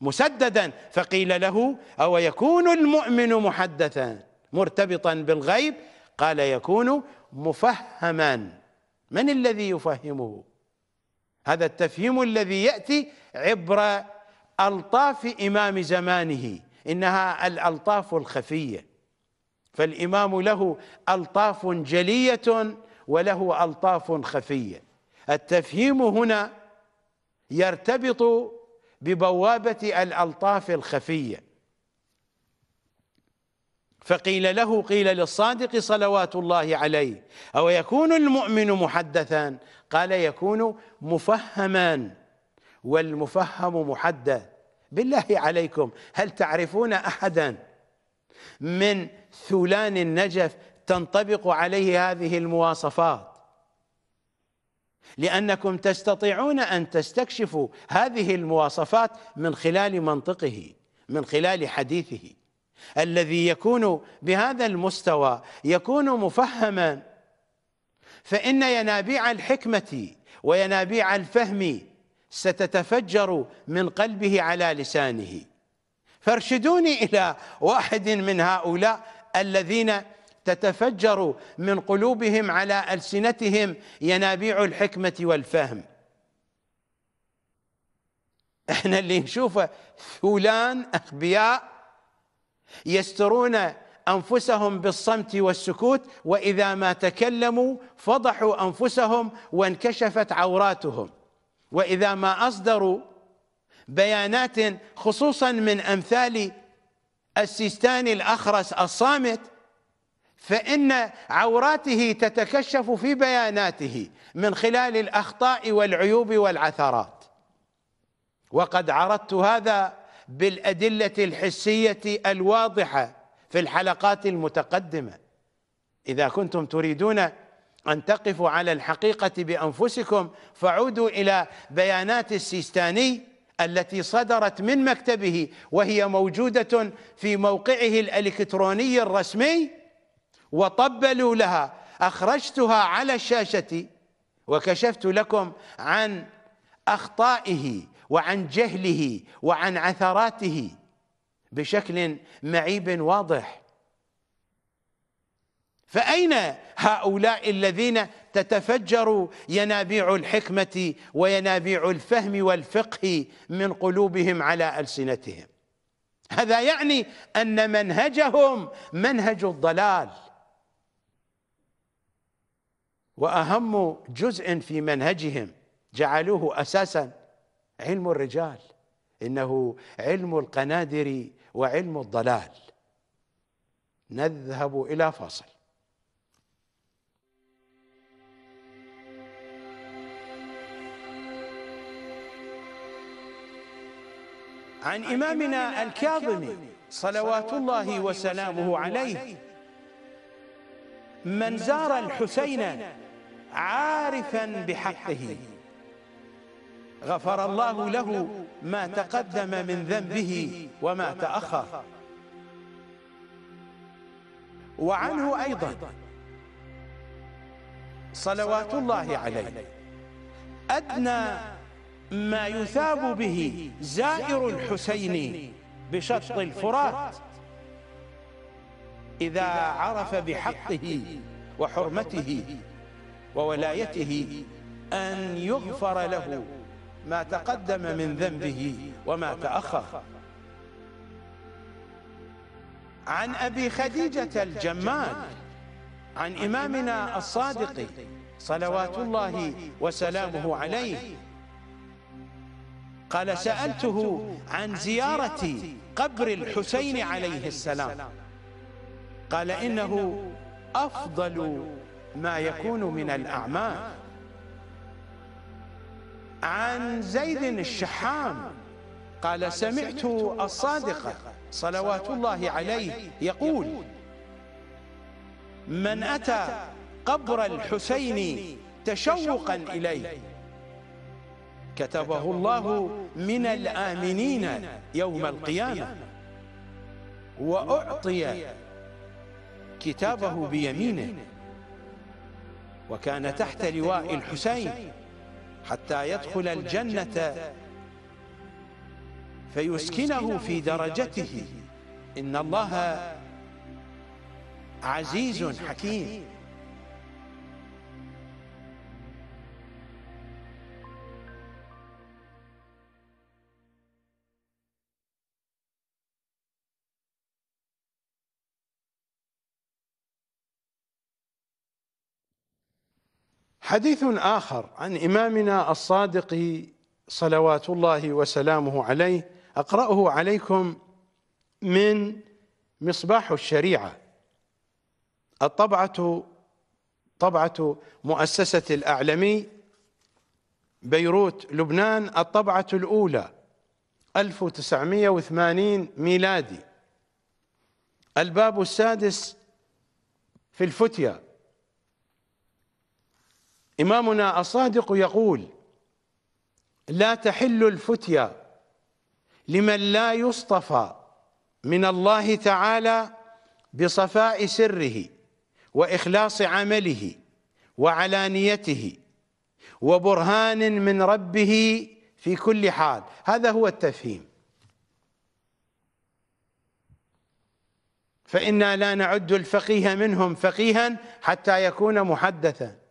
مسددا فقيل له أو يكون المؤمن محدثا مرتبطا بالغيب قال يكون مفهما من الذي يفهمه هذا التفهيم الذي يأتي عبر ألطاف إمام زمانه إنها الألطاف الخفية فالإمام له ألطاف جلية وله ألطاف خفية التفهيم هنا يرتبط ببوابة الألطاف الخفية فقيل له قيل للصادق صلوات الله عليه أو يكون المؤمن محدثا قال يكون مفهما والمفهم محدث بالله عليكم هل تعرفون احدا من ثولان النجف تنطبق عليه هذه المواصفات لانكم تستطيعون ان تستكشفوا هذه المواصفات من خلال منطقه من خلال حديثه الذي يكون بهذا المستوى يكون مفهما فان ينابيع الحكمه وينابيع الفهم ستتفجر من قلبه على لسانه فارشدوني إلى واحد من هؤلاء الذين تتفجر من قلوبهم على ألسنتهم ينابيع الحكمة والفهم احنا اللي نشوفه فلان أغبياء يسترون أنفسهم بالصمت والسكوت وإذا ما تكلموا فضحوا أنفسهم وانكشفت عوراتهم واذا ما اصدروا بيانات خصوصا من امثال السيستاني الاخرس الصامت فان عوراته تتكشف في بياناته من خلال الاخطاء والعيوب والعثرات وقد عرضت هذا بالادله الحسيه الواضحه في الحلقات المتقدمه اذا كنتم تريدون أن تقفوا على الحقيقة بأنفسكم فعودوا إلى بيانات السيستاني التي صدرت من مكتبه وهي موجودة في موقعه الإلكتروني الرسمي وطبلوا لها أخرجتها على الشاشة وكشفت لكم عن أخطائه وعن جهله وعن عثراته بشكل معيب واضح فأين هؤلاء الذين تتفجر ينابيع الحكمة وينابيع الفهم والفقه من قلوبهم على ألسنتهم هذا يعني أن منهجهم منهج الضلال وأهم جزء في منهجهم جعلوه أساسا علم الرجال إنه علم القنادر وعلم الضلال نذهب إلى فاصل عن إمامنا الكاظم صلوات الله وسلامه عليه من زار الحسين عارفا بحقه غفر الله له ما تقدم من ذنبه وما تأخر وعنه أيضا صلوات الله عليه أدنى ما يثاب به زائر الحسين بشط الفرات إذا عرف بحقه وحرمته وولايته أن يغفر له ما تقدم من ذنبه وما تأخر عن أبي خديجة الجمال عن إمامنا الصادق صلوات الله وسلامه عليه قال سألته عن زيارة قبر الحسين عليه السلام قال إنه أفضل ما يكون من الأعمال عن زيد الشحام قال سمعت الصادق صلوات الله عليه يقول من أتى قبر الحسين تشوقا إليه كتبه الله من الآمنين يوم القيامة وأعطي كتابه بيمينه وكان تحت لواء الحسين حتى يدخل الجنة فيسكنه في درجته إن الله عزيز حكيم حديث آخر عن إمامنا الصادق صلوات الله وسلامه عليه أقرأه عليكم من مصباح الشريعة الطبعة طبعة مؤسسة الأعلمي بيروت لبنان الطبعة الأولى 1980 ميلادي الباب السادس في الفتية إمامنا الصادق يقول لا تحل الفتيا لمن لا يصطفى من الله تعالى بصفاء سره وإخلاص عمله وعلانيته وبرهان من ربه في كل حال هذا هو التفهيم فإنا لا نعد الفقيه منهم فقيها حتى يكون محدثا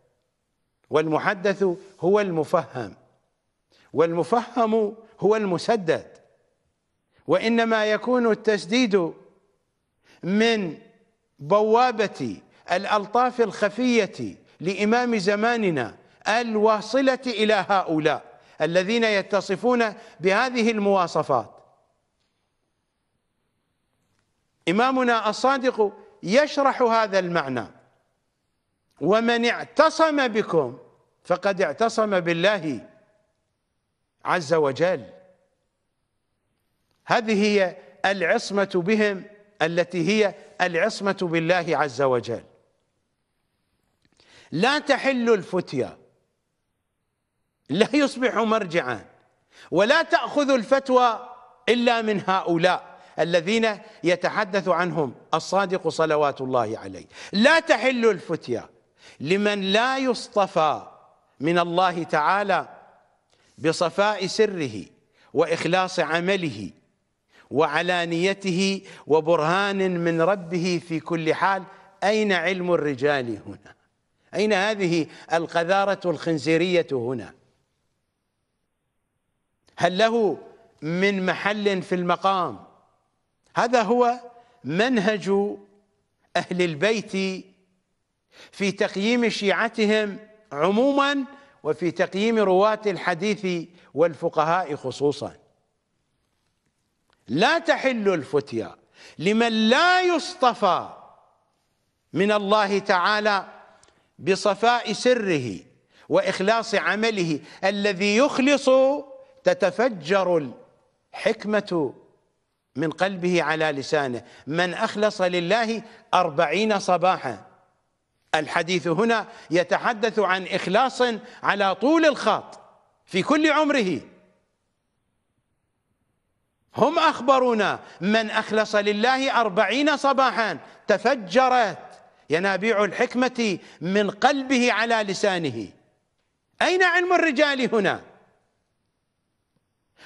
والمحدث هو المفهم والمفهم هو المسدد وإنما يكون التسديد من بوابة الألطاف الخفية لإمام زماننا الواصلة إلى هؤلاء الذين يتصفون بهذه المواصفات إمامنا الصادق يشرح هذا المعنى ومن اعتصم بكم فقد اعتصم بالله عز وجل هذه هي العصمة بهم التي هي العصمة بالله عز وجل لا تحل الفتية لا يصبح مرجعا ولا تأخذ الفتوى إلا من هؤلاء الذين يتحدث عنهم الصادق صلوات الله عليه لا تحل الفتية لمن لا يصطفى من الله تعالى بصفاء سره واخلاص عمله وعلانيته وبرهان من ربه في كل حال اين علم الرجال هنا اين هذه القذاره الخنزيريه هنا هل له من محل في المقام هذا هو منهج اهل البيت في تقييم شيعتهم عموما وفي تقييم رواة الحديث والفقهاء خصوصا لا تحل الفتيا لمن لا يصطفى من الله تعالى بصفاء سره واخلاص عمله الذي يخلص تتفجر الحكمه من قلبه على لسانه من اخلص لله أربعين صباحا الحديث هنا يتحدث عن إخلاص على طول الخط في كل عمره هم أخبرونا من أخلص لله أربعين صباحا تفجرت ينابيع الحكمة من قلبه على لسانه أين علم الرجال هنا؟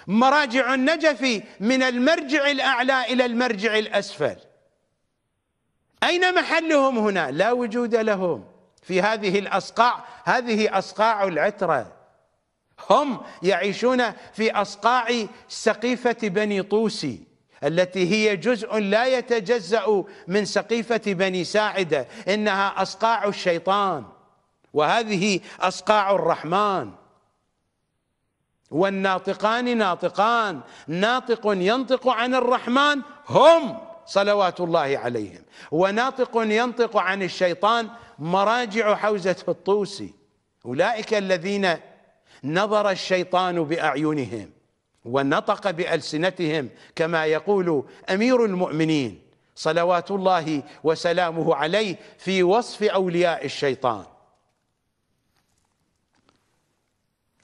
مراجع النجف من المرجع الأعلى إلى المرجع الأسفل أين محلهم هنا لا وجود لهم في هذه الأصقاع هذه أصقاع العترة هم يعيشون في أصقاع سقيفة بني طوسي التي هي جزء لا يتجزأ من سقيفة بني ساعدة إنها أصقاع الشيطان وهذه أصقاع الرحمن والناطقان ناطقان ناطق ينطق عن الرحمن هم صلوات الله عليهم وناطق ينطق عن الشيطان مراجع حوزة الطوسي أولئك الذين نظر الشيطان بأعينهم ونطق بألسنتهم كما يقول أمير المؤمنين صلوات الله وسلامه عليه في وصف أولياء الشيطان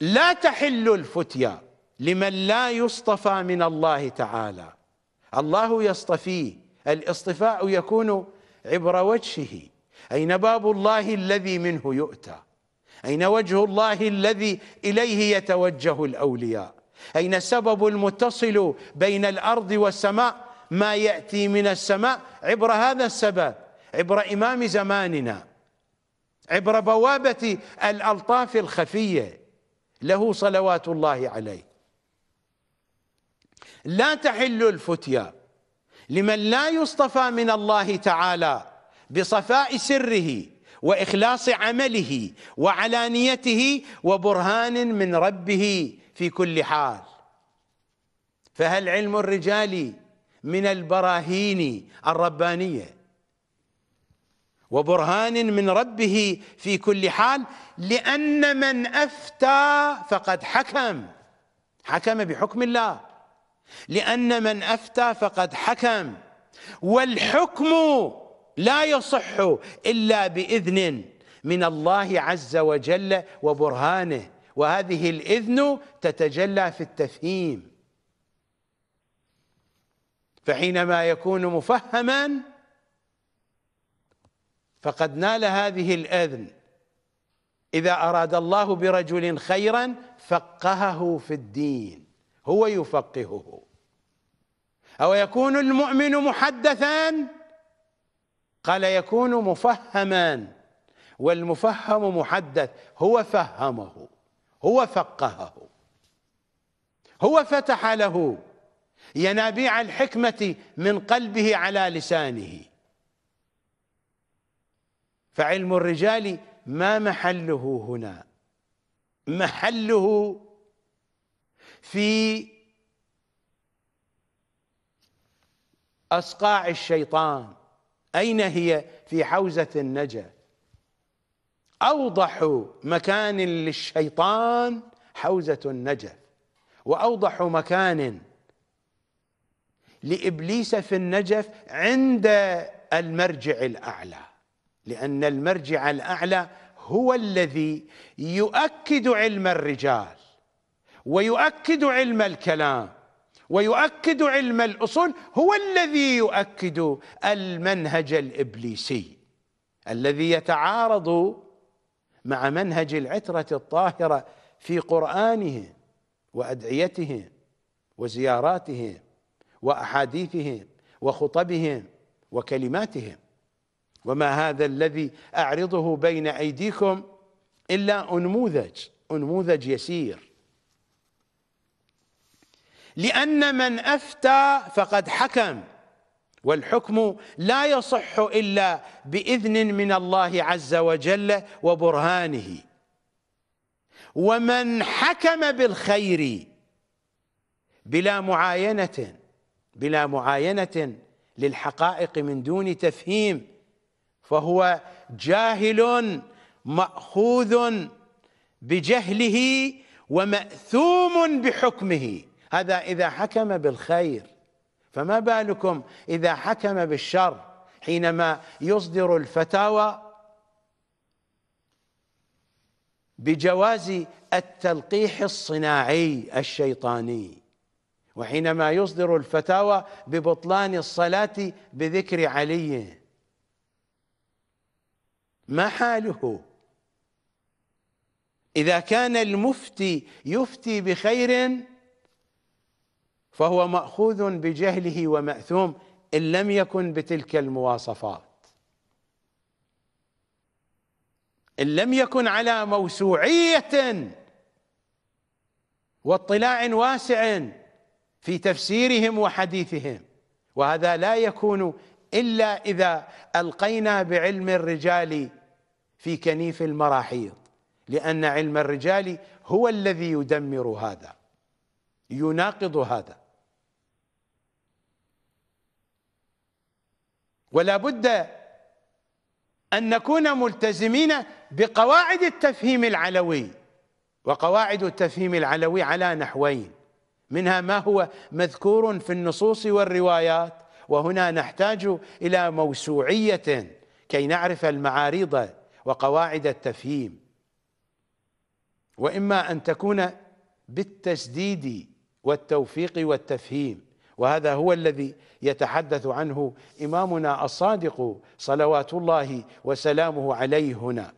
لا تحل الفتيا لمن لا يصطفى من الله تعالى الله يصطفيه الاصطفاء يكون عبر وجهه أين باب الله الذي منه يؤتى أين وجه الله الذي إليه يتوجه الأولياء أين السبب المتصل بين الأرض والسماء ما يأتي من السماء عبر هذا السبب عبر إمام زماننا عبر بوابة الألطاف الخفية له صلوات الله عليه لا تحل الفتيا لمن لا يصطفى من الله تعالى بصفاء سره واخلاص عمله وعلانيته وبرهان من ربه في كل حال فهل علم الرجال من البراهين الربانيه وبرهان من ربه في كل حال لان من افتى فقد حكم حكم بحكم الله لأن من أفتى فقد حكم والحكم لا يصح إلا بإذن من الله عز وجل وبرهانه وهذه الإذن تتجلى في التفهيم فحينما يكون مفهما فقد نال هذه الأذن إذا أراد الله برجل خيرا فقهه في الدين هو يفقهه أو يكون المؤمن محدثا قال يكون مفهما والمفهم محدث هو فهمه هو فقهه هو فتح له ينابيع الحكمة من قلبه على لسانه فعلم الرجال ما محله هنا محله في أصقاع الشيطان أين هي في حوزة النجا أوضح مكان للشيطان حوزة النجف وأوضح مكان لإبليس في النجف عند المرجع الأعلى لأن المرجع الأعلى هو الذي يؤكد علم الرجال ويؤكد علم الكلام ويؤكد علم الأصول هو الذي يؤكد المنهج الإبليسي الذي يتعارض مع منهج العترة الطاهرة في قرآنه وأدعيته وزياراته وأحاديثهم وخطبهم وكلماتهم وما هذا الذي أعرضه بين أيديكم إلا أنموذج أنموذج يسير لأن من أفتى فقد حكم والحكم لا يصح إلا بإذن من الله عز وجل وبرهانه ومن حكم بالخير بلا معاينة بلا معاينة للحقائق من دون تفهيم فهو جاهل مأخوذ بجهله ومأثوم بحكمه هذا إذا حكم بالخير فما بالكم إذا حكم بالشر حينما يصدر الفتاوى بجواز التلقيح الصناعي الشيطاني وحينما يصدر الفتاوى ببطلان الصلاة بذكر علي ما حاله إذا كان المفتي يفتي بخير فهو ماخوذ بجهله وماثوم ان لم يكن بتلك المواصفات ان لم يكن على موسوعيه واطلاع واسع في تفسيرهم وحديثهم وهذا لا يكون الا اذا القينا بعلم الرجال في كنيف المراحيض لان علم الرجال هو الذي يدمر هذا يناقض هذا ولا بد أن نكون ملتزمين بقواعد التفهيم العلوي وقواعد التفهيم العلوي على نحوين منها ما هو مذكور في النصوص والروايات وهنا نحتاج إلى موسوعية كي نعرف المعارض وقواعد التفهيم وإما أن تكون بالتسديد والتوفيق والتفهيم وهذا هو الذي يتحدث عنه إمامنا الصادق صلوات الله وسلامه عليه هنا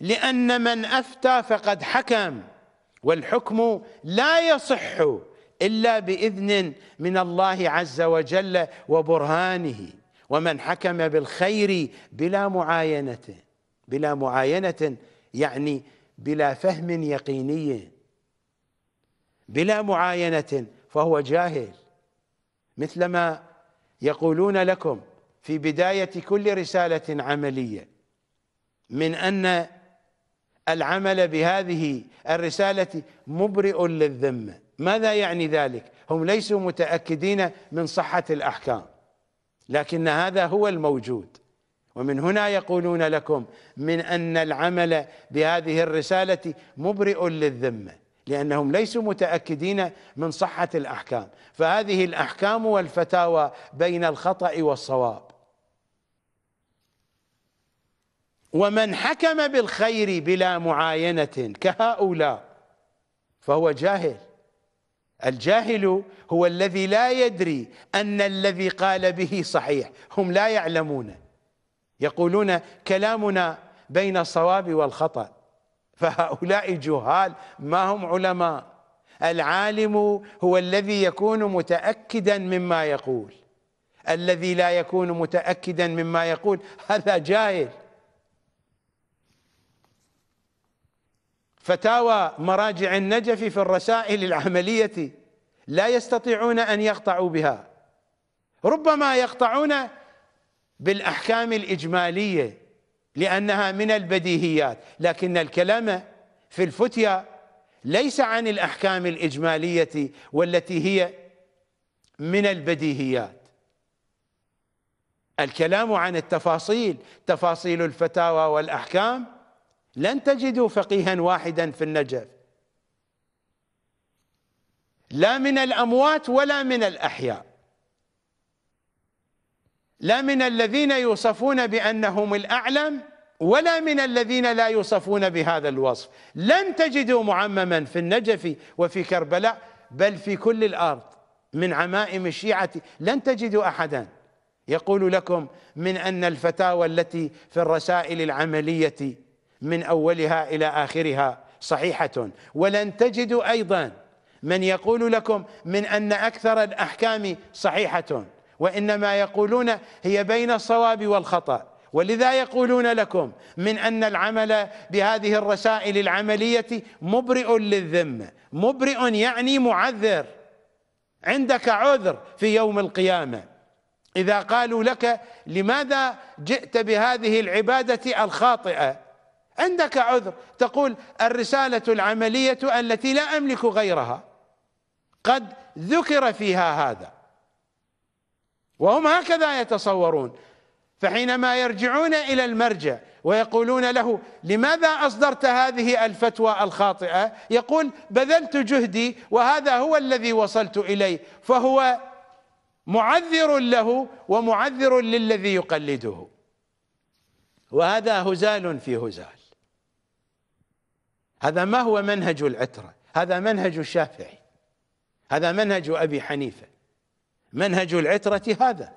لأن من أفتى فقد حكم والحكم لا يصح إلا بإذن من الله عز وجل وبرهانه ومن حكم بالخير بلا معاينة بلا معاينة يعني بلا فهم يقيني بلا معاينة فهو جاهل مثلما يقولون لكم في بداية كل رسالة عملية من أن العمل بهذه الرسالة مبرئ للذمة ماذا يعني ذلك؟ هم ليسوا متأكدين من صحة الأحكام لكن هذا هو الموجود ومن هنا يقولون لكم من أن العمل بهذه الرسالة مبرئ للذمة لانهم ليسوا متاكدين من صحه الاحكام فهذه الاحكام والفتاوى بين الخطا والصواب ومن حكم بالخير بلا معاينه كهؤلاء فهو جاهل الجاهل هو الذي لا يدري ان الذي قال به صحيح هم لا يعلمون يقولون كلامنا بين الصواب والخطأ فهؤلاء جهال ما هم علماء العالم هو الذي يكون متاكدا مما يقول الذي لا يكون متاكدا مما يقول هذا جاهل فتاوى مراجع النجف في الرسائل العمليه لا يستطيعون ان يقطعوا بها ربما يقطعون بالاحكام الاجماليه لأنها من البديهيات لكن الكلام في الفتيا ليس عن الأحكام الإجمالية والتي هي من البديهيات الكلام عن التفاصيل تفاصيل الفتاوى والأحكام لن تجدوا فقيها واحدا في النجف لا من الأموات ولا من الأحياء لا من الذين يوصفون بأنهم الأعلم ولا من الذين لا يوصفون بهذا الوصف لن تجدوا معمما في النجف وفي كربلاء بل في كل الأرض من عمائم الشيعة لن تجدوا أحدا يقول لكم من أن الفتاوى التي في الرسائل العملية من أولها إلى آخرها صحيحة ولن تجدوا أيضا من يقول لكم من أن أكثر الأحكام صحيحة وانما يقولون هي بين الصواب والخطأ ولذا يقولون لكم من ان العمل بهذه الرسائل العمليه مبرئ للذمه، مبرئ يعني معذر عندك عذر في يوم القيامه اذا قالوا لك لماذا جئت بهذه العباده الخاطئه؟ عندك عذر تقول الرساله العمليه التي لا املك غيرها قد ذكر فيها هذا وهم هكذا يتصورون فحينما يرجعون الى المرجع ويقولون له لماذا اصدرت هذه الفتوى الخاطئه يقول بذلت جهدي وهذا هو الذي وصلت اليه فهو معذر له ومعذر للذي يقلده وهذا هزال في هزال هذا ما هو منهج العتره هذا منهج الشافعي هذا منهج ابي حنيفه منهج العترة هذا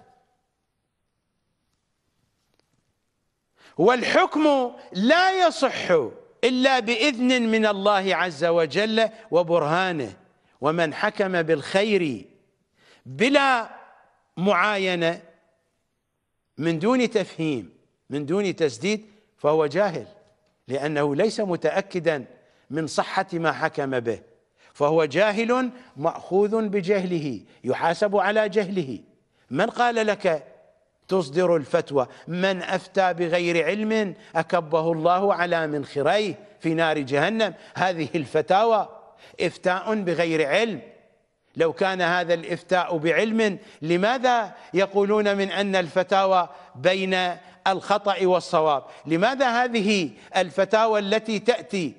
والحكم لا يصح إلا بإذن من الله عز وجل وبرهانه ومن حكم بالخير بلا معاينة من دون تفهيم من دون تسديد فهو جاهل لأنه ليس متأكدا من صحة ما حكم به فهو جاهل ماخوذ بجهله يحاسب على جهله من قال لك تصدر الفتوى من افتى بغير علم اكبه الله على منخريه في نار جهنم هذه الفتاوى افتاء بغير علم لو كان هذا الافتاء بعلم لماذا يقولون من ان الفتاوى بين الخطا والصواب لماذا هذه الفتاوى التي تاتي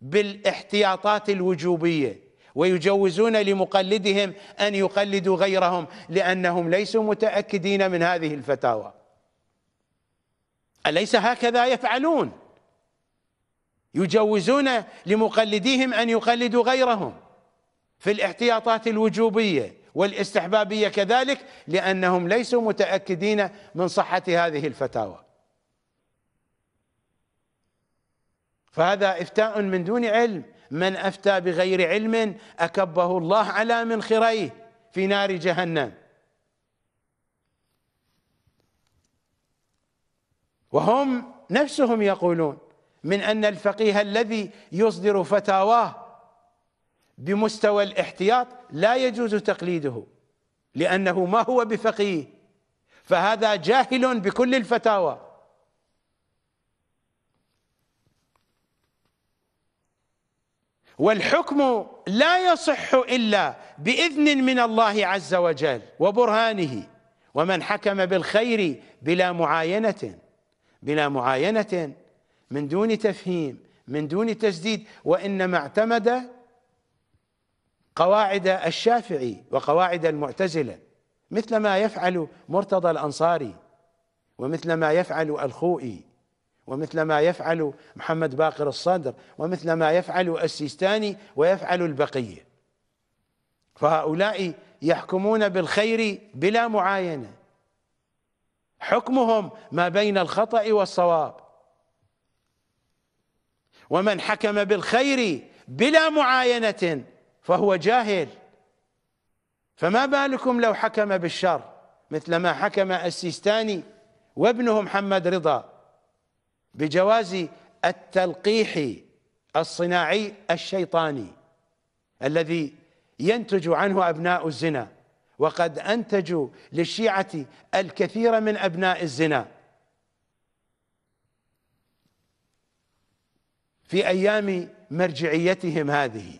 بالاحتياطات الوجوبيه ويجوزون لمقلدهم ان يقلدوا غيرهم لانهم ليسوا متاكدين من هذه الفتاوى اليس هكذا يفعلون يجوزون لمقلديهم ان يقلدوا غيرهم في الاحتياطات الوجوبيه والاستحبابيه كذلك لانهم ليسوا متاكدين من صحه هذه الفتاوى فهذا افتاء من دون علم من افتى بغير علم اكبه الله على منخريه في نار جهنم وهم نفسهم يقولون من ان الفقيه الذي يصدر فتاواه بمستوى الاحتياط لا يجوز تقليده لانه ما هو بفقيه فهذا جاهل بكل الفتاوى والحكم لا يصح إلا بإذن من الله عز وجل وبرهانه ومن حكم بالخير بلا معاينة بلا معاينة من دون تفهيم من دون تسديد وإنما اعتمد قواعد الشافعي وقواعد المعتزلة مثل ما يفعل مرتضى الأنصاري ومثل ما يفعل الخوئي ومثل ما يفعل محمد باقر الصدر ومثل ما يفعل السيستاني ويفعل البقية فهؤلاء يحكمون بالخير بلا معاينة حكمهم ما بين الخطأ والصواب ومن حكم بالخير بلا معاينة فهو جاهل فما بالكم لو حكم بالشر مثل ما حكم السيستاني وابنه محمد رضا بجواز التلقيح الصناعي الشيطاني الذي ينتج عنه أبناء الزنا وقد أنتجوا للشيعة الكثير من أبناء الزنا في أيام مرجعيتهم هذه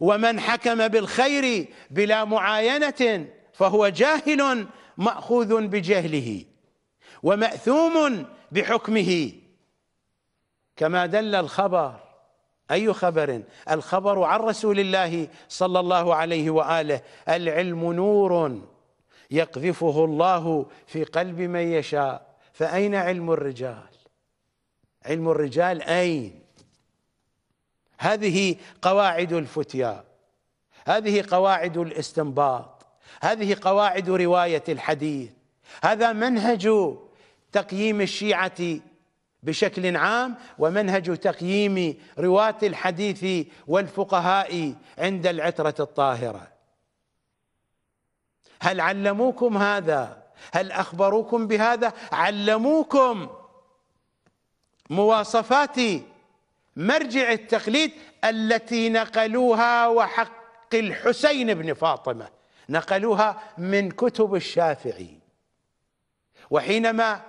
ومن حكم بالخير بلا معاينة فهو جاهل مأخوذ بجهله ومأثوم بحكمه كما دل الخبر أي خبر الخبر عن رسول الله صلى الله عليه وآله العلم نور يقذفه الله في قلب من يشاء فأين علم الرجال علم الرجال أين هذه قواعد الفتيا هذه قواعد الاستنباط هذه قواعد رواية الحديث هذا منهج تقييم الشيعة بشكل عام ومنهج تقييم رواة الحديث والفقهاء عند العترة الطاهرة هل علموكم هذا هل أخبروكم بهذا علموكم مواصفات مرجع التقليد التي نقلوها وحق الحسين بن فاطمة نقلوها من كتب الشافعي وحينما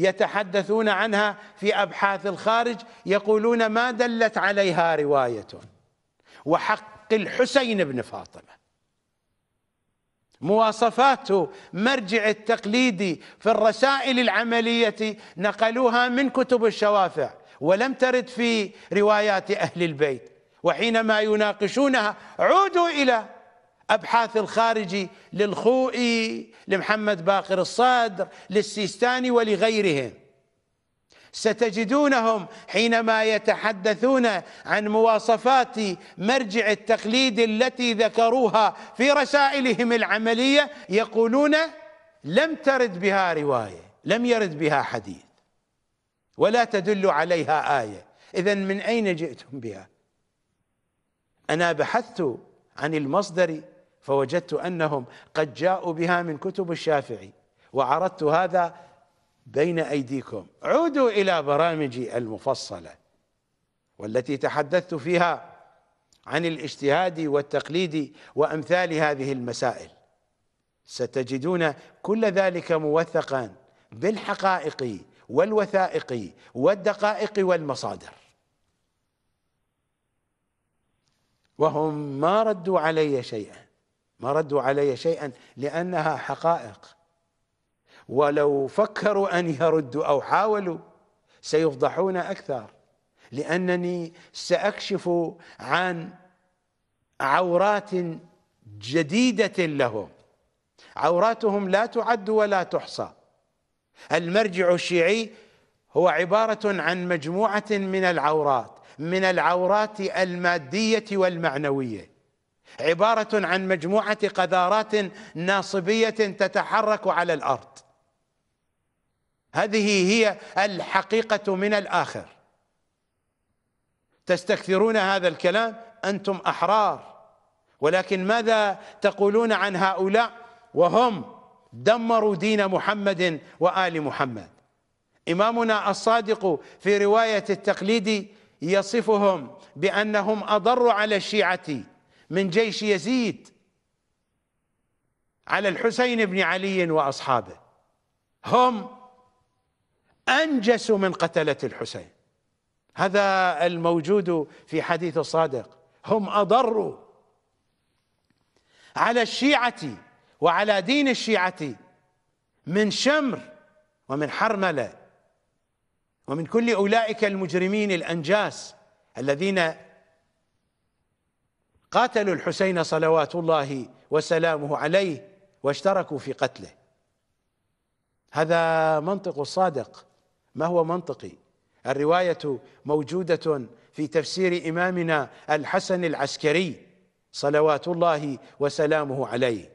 يتحدثون عنها في أبحاث الخارج يقولون ما دلت عليها رواية وحق الحسين بن فاطمة مواصفات مرجع التقليدي في الرسائل العملية نقلوها من كتب الشوافع ولم ترد في روايات أهل البيت وحينما يناقشونها عودوا إلى أبحاث الخارجي للخوئي لمحمد باقر الصدر للسيستاني ولغيرهم ستجدونهم حينما يتحدثون عن مواصفات مرجع التقليد التي ذكروها في رسائلهم العملية يقولون لم ترد بها رواية لم يرد بها حديث ولا تدل عليها آية إذا من أين جئتم بها أنا بحثت عن المصدر فوجدت أنهم قد جاءوا بها من كتب الشافعي وعرضت هذا بين أيديكم عودوا إلى برامجي المفصلة والتي تحدثت فيها عن الاجتهاد والتقليد وأمثال هذه المسائل ستجدون كل ذلك موثقا بالحقائق والوثائق والدقائق والمصادر وهم ما ردوا علي شيئا ما ردوا علي شيئا لانها حقائق ولو فكروا ان يردوا او حاولوا سيفضحون اكثر لانني ساكشف عن عورات جديده لهم عوراتهم لا تعد ولا تحصى المرجع الشيعي هو عباره عن مجموعه من العورات من العورات الماديه والمعنويه عبارة عن مجموعة قذارات ناصبية تتحرك على الأرض هذه هي الحقيقة من الآخر تستكثرون هذا الكلام أنتم أحرار ولكن ماذا تقولون عن هؤلاء وهم دمروا دين محمد وآل محمد إمامنا الصادق في رواية التقليد يصفهم بأنهم أضروا على الشيعة من جيش يزيد على الحسين بن علي واصحابه هم انجسوا من قتله الحسين هذا الموجود في حديث الصادق هم اضروا على الشيعه وعلى دين الشيعه من شمر ومن حرمله ومن كل اولئك المجرمين الانجاس الذين قاتلوا الحسين صلوات الله وسلامه عليه واشتركوا في قتله هذا منطق الصادق ما هو منطقي الرواية موجودة في تفسير إمامنا الحسن العسكري صلوات الله وسلامه عليه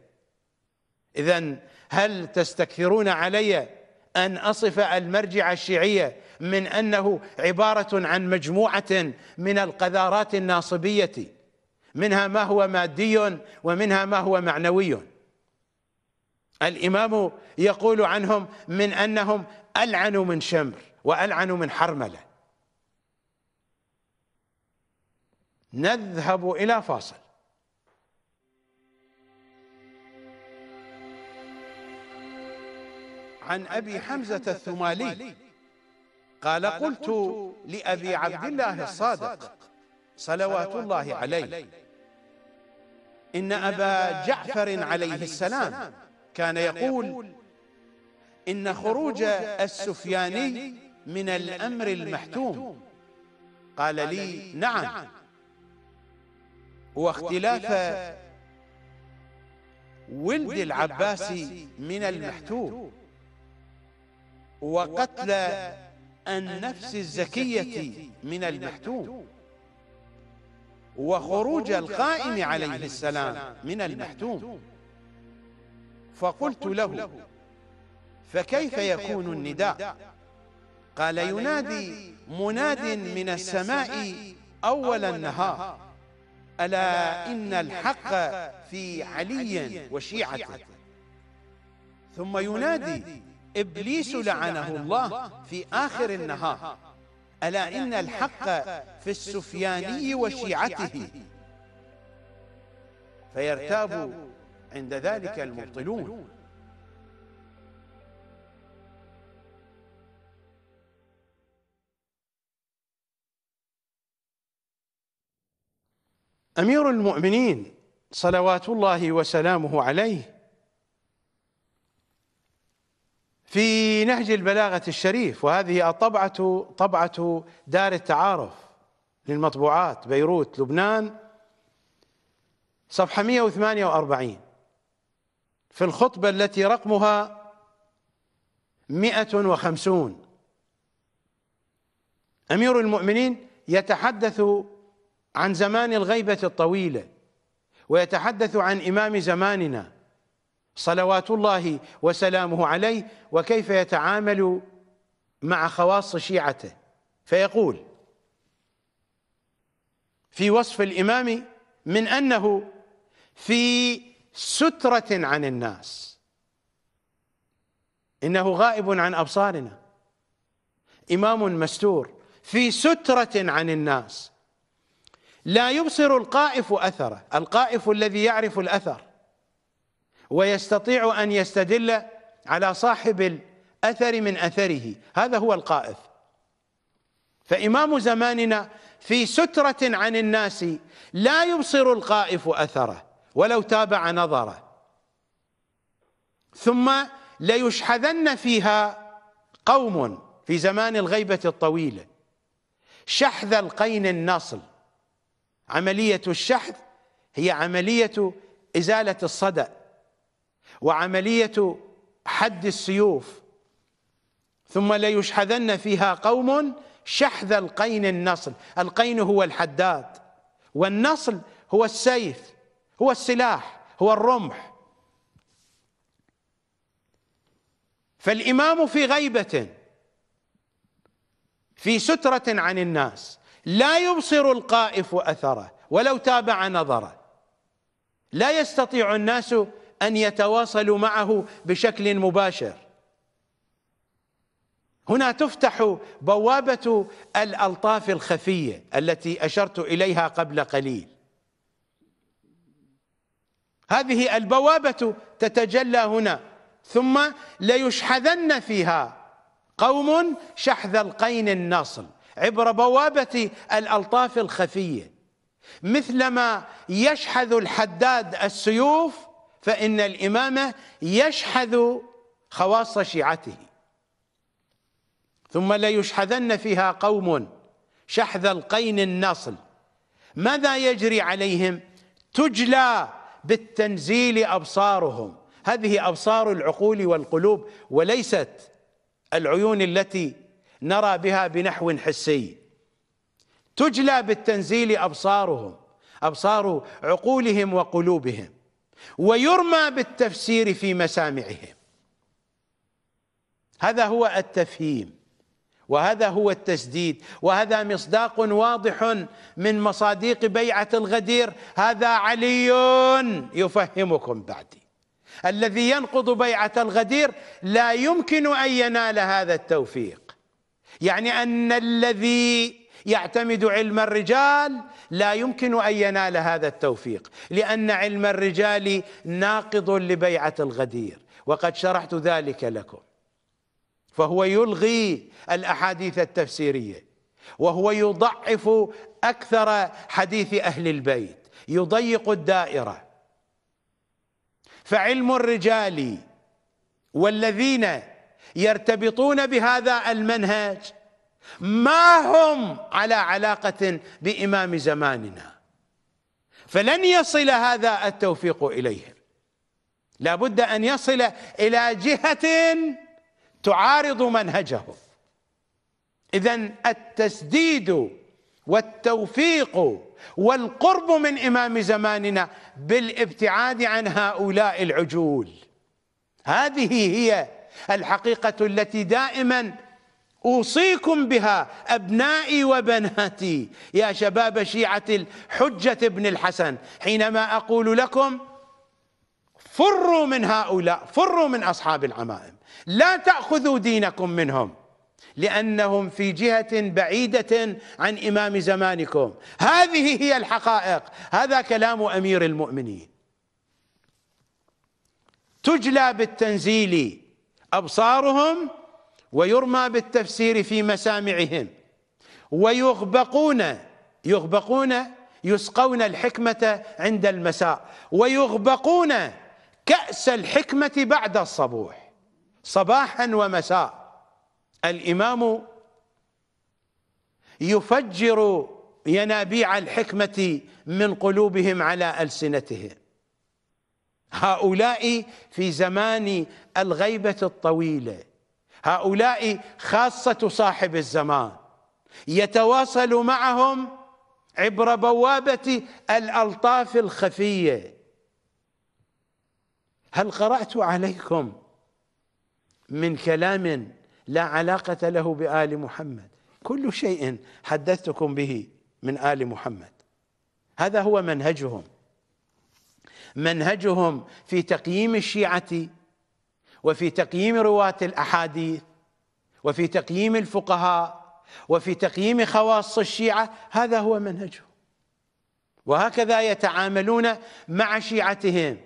إذا هل تستكثرون علي أن أصف المرجع الشيعية من أنه عبارة عن مجموعة من القذارات الناصبية منها ما هو مادي ومنها ما هو معنوي الامام يقول عنهم من انهم العنوا من شمر والعنوا من حرمله نذهب الى فاصل عن ابي حمزه الثمالي قال قلت لابي عبد الله الصادق صلوات الله عليه إن أبا جعفر عليه السلام كان يقول إن خروج السفياني من الأمر المحتوم قال لي نعم, نعم. واختلاف ولد العباس من المحتوم وقتل النفس الزكية من المحتوم وخروج القائم عليه السلام من المحتوم فقلت له فكيف يكون النداء قال ينادي مناد من السماء أول النهار ألا إن الحق في علي وشيعته ثم ينادي إبليس لعنه الله في آخر النهار ألا إن الحق في السفياني وشيعته فيرتاب عند ذلك المبطلون أمير المؤمنين صلوات الله وسلامه عليه في نهج البلاغة الشريف وهذه الطبعة طبعة دار التعارف للمطبوعات بيروت لبنان صفحة 148 في الخطبة التي رقمها 150 أمير المؤمنين يتحدث عن زمان الغيبة الطويلة ويتحدث عن إمام زماننا صلوات الله وسلامه عليه وكيف يتعامل مع خواص شيعته فيقول في وصف الإمام من أنه في سترة عن الناس إنه غائب عن أبصارنا إمام مستور في سترة عن الناس لا يبصر القائف أثره القائف الذي يعرف الأثر ويستطيع أن يستدل على صاحب الأثر من أثره هذا هو القائف فإمام زماننا في سترة عن الناس لا يبصر القائف أثره ولو تابع نظره ثم ليشحذن فيها قوم في زمان الغيبة الطويلة شحذ القين النصل عملية الشحذ هي عملية إزالة الصدأ وعملية حد السيوف ثم ليشحذن فيها قوم شحذ القين النصل القين هو الحداد والنصل هو السيف هو السلاح هو الرمح فالإمام في غيبة في سترة عن الناس لا يبصر القائف أثره ولو تابع نظره لا يستطيع الناس أن يتواصلوا معه بشكل مباشر هنا تفتح بوابة الألطاف الخفية التي أشرت إليها قبل قليل هذه البوابة تتجلى هنا ثم ليشحذن فيها قوم شحذ القين الناصل عبر بوابة الألطاف الخفية مثلما يشحذ الحداد السيوف فإن الإمامة يشحذ خواص شيعته ثم ليشحذن فيها قوم شحذ القين الناصل ماذا يجري عليهم تجلى بالتنزيل أبصارهم هذه أبصار العقول والقلوب وليست العيون التي نرى بها بنحو حسي تجلى بالتنزيل أبصارهم أبصار عقولهم وقلوبهم ويرمى بالتفسير في مسامعهم هذا هو التفهيم وهذا هو التسديد وهذا مصداق واضح من مصاديق بيعة الغدير هذا علي يفهمكم بعدي الذي ينقض بيعة الغدير لا يمكن أن ينال هذا التوفيق يعني أن الذي يعتمد علم الرجال لا يمكن ان ينال هذا التوفيق لان علم الرجال ناقض لبيعه الغدير وقد شرحت ذلك لكم فهو يلغي الاحاديث التفسيريه وهو يضعف اكثر حديث اهل البيت يضيق الدائره فعلم الرجال والذين يرتبطون بهذا المنهج ما هم على علاقة بإمام زماننا فلن يصل هذا التوفيق إليهم لابد أن يصل إلى جهة تعارض منهجهم إذا التسديد والتوفيق والقرب من إمام زماننا بالابتعاد عن هؤلاء العجول هذه هي الحقيقة التي دائما اوصيكم بها ابنائي وبناتي يا شباب شيعه الحجه بن الحسن حينما اقول لكم فروا من هؤلاء فروا من اصحاب العمائم لا تاخذوا دينكم منهم لانهم في جهه بعيده عن امام زمانكم هذه هي الحقائق هذا كلام امير المؤمنين تجلى بالتنزيل ابصارهم ويرمى بالتفسير في مسامعهم ويغبقون يغبقون يسقون الحكمة عند المساء ويغبقون كأس الحكمة بعد الصبوح صباحا ومساء الإمام يفجر ينابيع الحكمة من قلوبهم على ألسنتهم هؤلاء في زمان الغيبة الطويلة هؤلاء خاصة صاحب الزمان يتواصل معهم عبر بوابة الألطاف الخفية هل قرأت عليكم من كلام لا علاقة له بآل محمد كل شيء حدثتكم به من آل محمد هذا هو منهجهم منهجهم في تقييم الشيعة وفي تقييم رواة الأحاديث وفي تقييم الفقهاء وفي تقييم خواص الشيعة هذا هو منهجهم وهكذا يتعاملون مع شيعتهم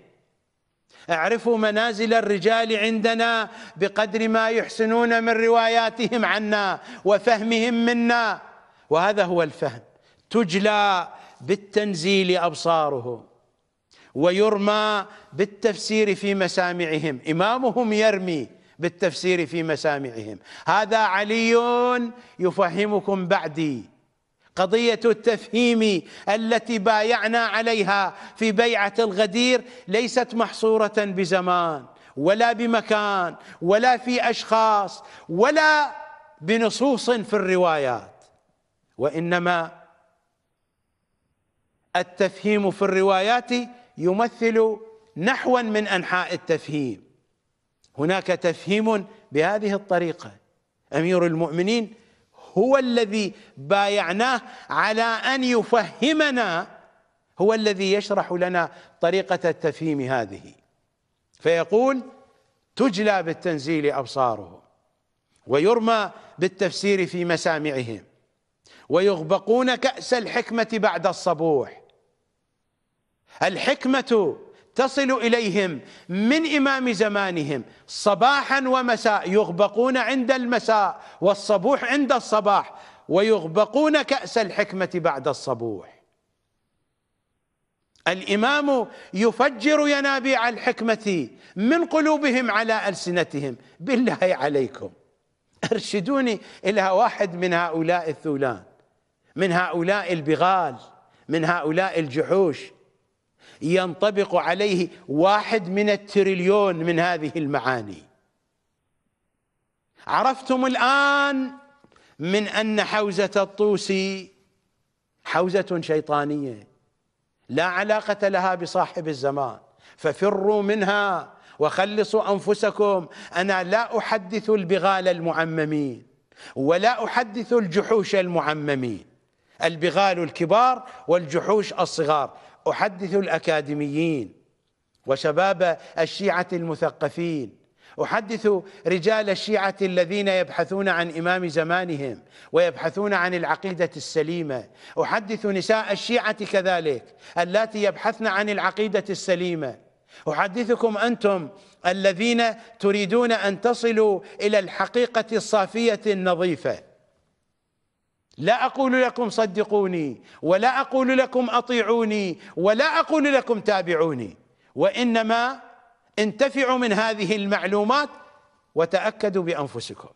اعرفوا منازل الرجال عندنا بقدر ما يحسنون من رواياتهم عنا وفهمهم منا وهذا هو الفهم تجلى بالتنزيل أبصارهم ويرمى بالتفسير في مسامعهم إمامهم يرمي بالتفسير في مسامعهم هذا علي يفهمكم بعدي قضية التفهيم التي بايعنا عليها في بيعة الغدير ليست محصورة بزمان ولا بمكان ولا في أشخاص ولا بنصوص في الروايات وإنما التفهيم في الروايات يمثل نحوا من انحاء التفهيم هناك تفهيم بهذه الطريقه امير المؤمنين هو الذي بايعناه على ان يفهمنا هو الذي يشرح لنا طريقه التفهيم هذه فيقول تجلى بالتنزيل ابصارهم ويرمى بالتفسير في مسامعهم ويغبقون كاس الحكمه بعد الصبوح الحكمة تصل إليهم من إمام زمانهم صباحا ومساء يغبقون عند المساء والصبوح عند الصباح ويغبقون كأس الحكمة بعد الصبوح الإمام يفجر ينابيع الحكمة من قلوبهم على ألسنتهم بالله عليكم ارشدوني إلى واحد من هؤلاء الثولان من هؤلاء البغال من هؤلاء الجحوش ينطبق عليه واحد من التريليون من هذه المعاني عرفتم الآن من أن حوزة الطوسي حوزة شيطانية لا علاقة لها بصاحب الزمان ففروا منها وخلصوا أنفسكم أنا لا أحدث البغال المعممين ولا أحدث الجحوش المعممين البغال الكبار والجحوش الصغار احدث الاكاديميين وشباب الشيعه المثقفين احدث رجال الشيعه الذين يبحثون عن امام زمانهم ويبحثون عن العقيده السليمه احدث نساء الشيعه كذلك اللاتي يبحثن عن العقيده السليمه احدثكم انتم الذين تريدون ان تصلوا الى الحقيقه الصافيه النظيفه لا اقول لكم صدقوني ولا اقول لكم اطيعوني ولا اقول لكم تابعوني وانما انتفعوا من هذه المعلومات وتاكدوا بانفسكم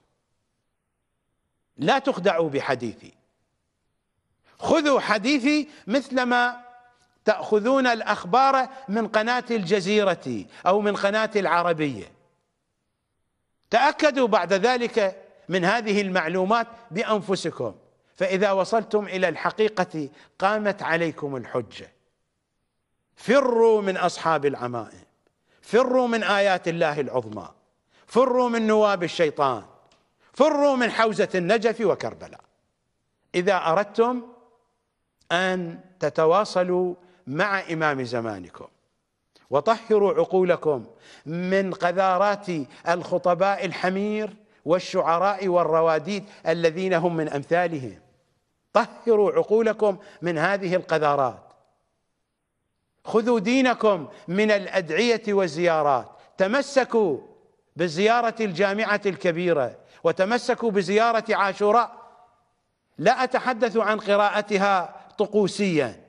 لا تخدعوا بحديثي خذوا حديثي مثلما تاخذون الاخبار من قناه الجزيره او من قناه العربيه تاكدوا بعد ذلك من هذه المعلومات بانفسكم فاذا وصلتم الى الحقيقه قامت عليكم الحجه فروا من اصحاب العمائم فروا من ايات الله العظمى فروا من نواب الشيطان فروا من حوزه النجف وكربلاء اذا اردتم ان تتواصلوا مع امام زمانكم وطهروا عقولكم من قذارات الخطباء الحمير والشعراء والرواديد الذين هم من امثالهم طهروا عقولكم من هذه القذارات خذوا دينكم من الأدعية والزيارات تمسكوا بزيارة الجامعة الكبيرة وتمسكوا بزيارة عاشوراء لا أتحدث عن قراءتها طقوسيا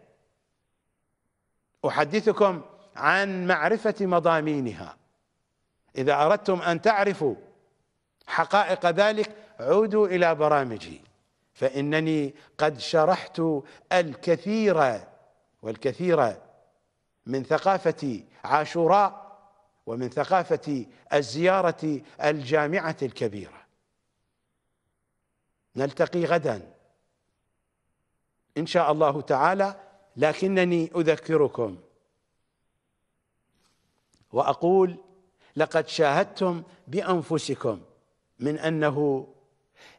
أحدثكم عن معرفة مضامينها إذا أردتم أن تعرفوا حقائق ذلك عودوا إلى برامجي فانني قد شرحت الكثير والكثير من ثقافه عاشوراء ومن ثقافه الزياره الجامعه الكبيره نلتقي غدا ان شاء الله تعالى لكنني اذكركم واقول لقد شاهدتم بانفسكم من انه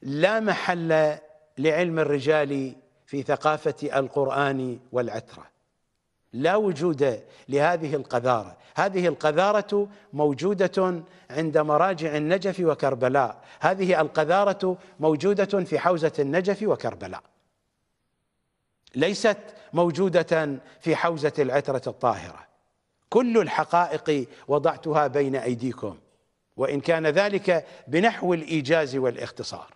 لا محل لعلم الرجال في ثقافة القرآن والعترة لا وجود لهذه القذارة هذه القذارة موجودة عند مراجع النجف وكربلاء هذه القذارة موجودة في حوزة النجف وكربلاء ليست موجودة في حوزة العترة الطاهرة كل الحقائق وضعتها بين أيديكم وإن كان ذلك بنحو الإيجاز والاختصار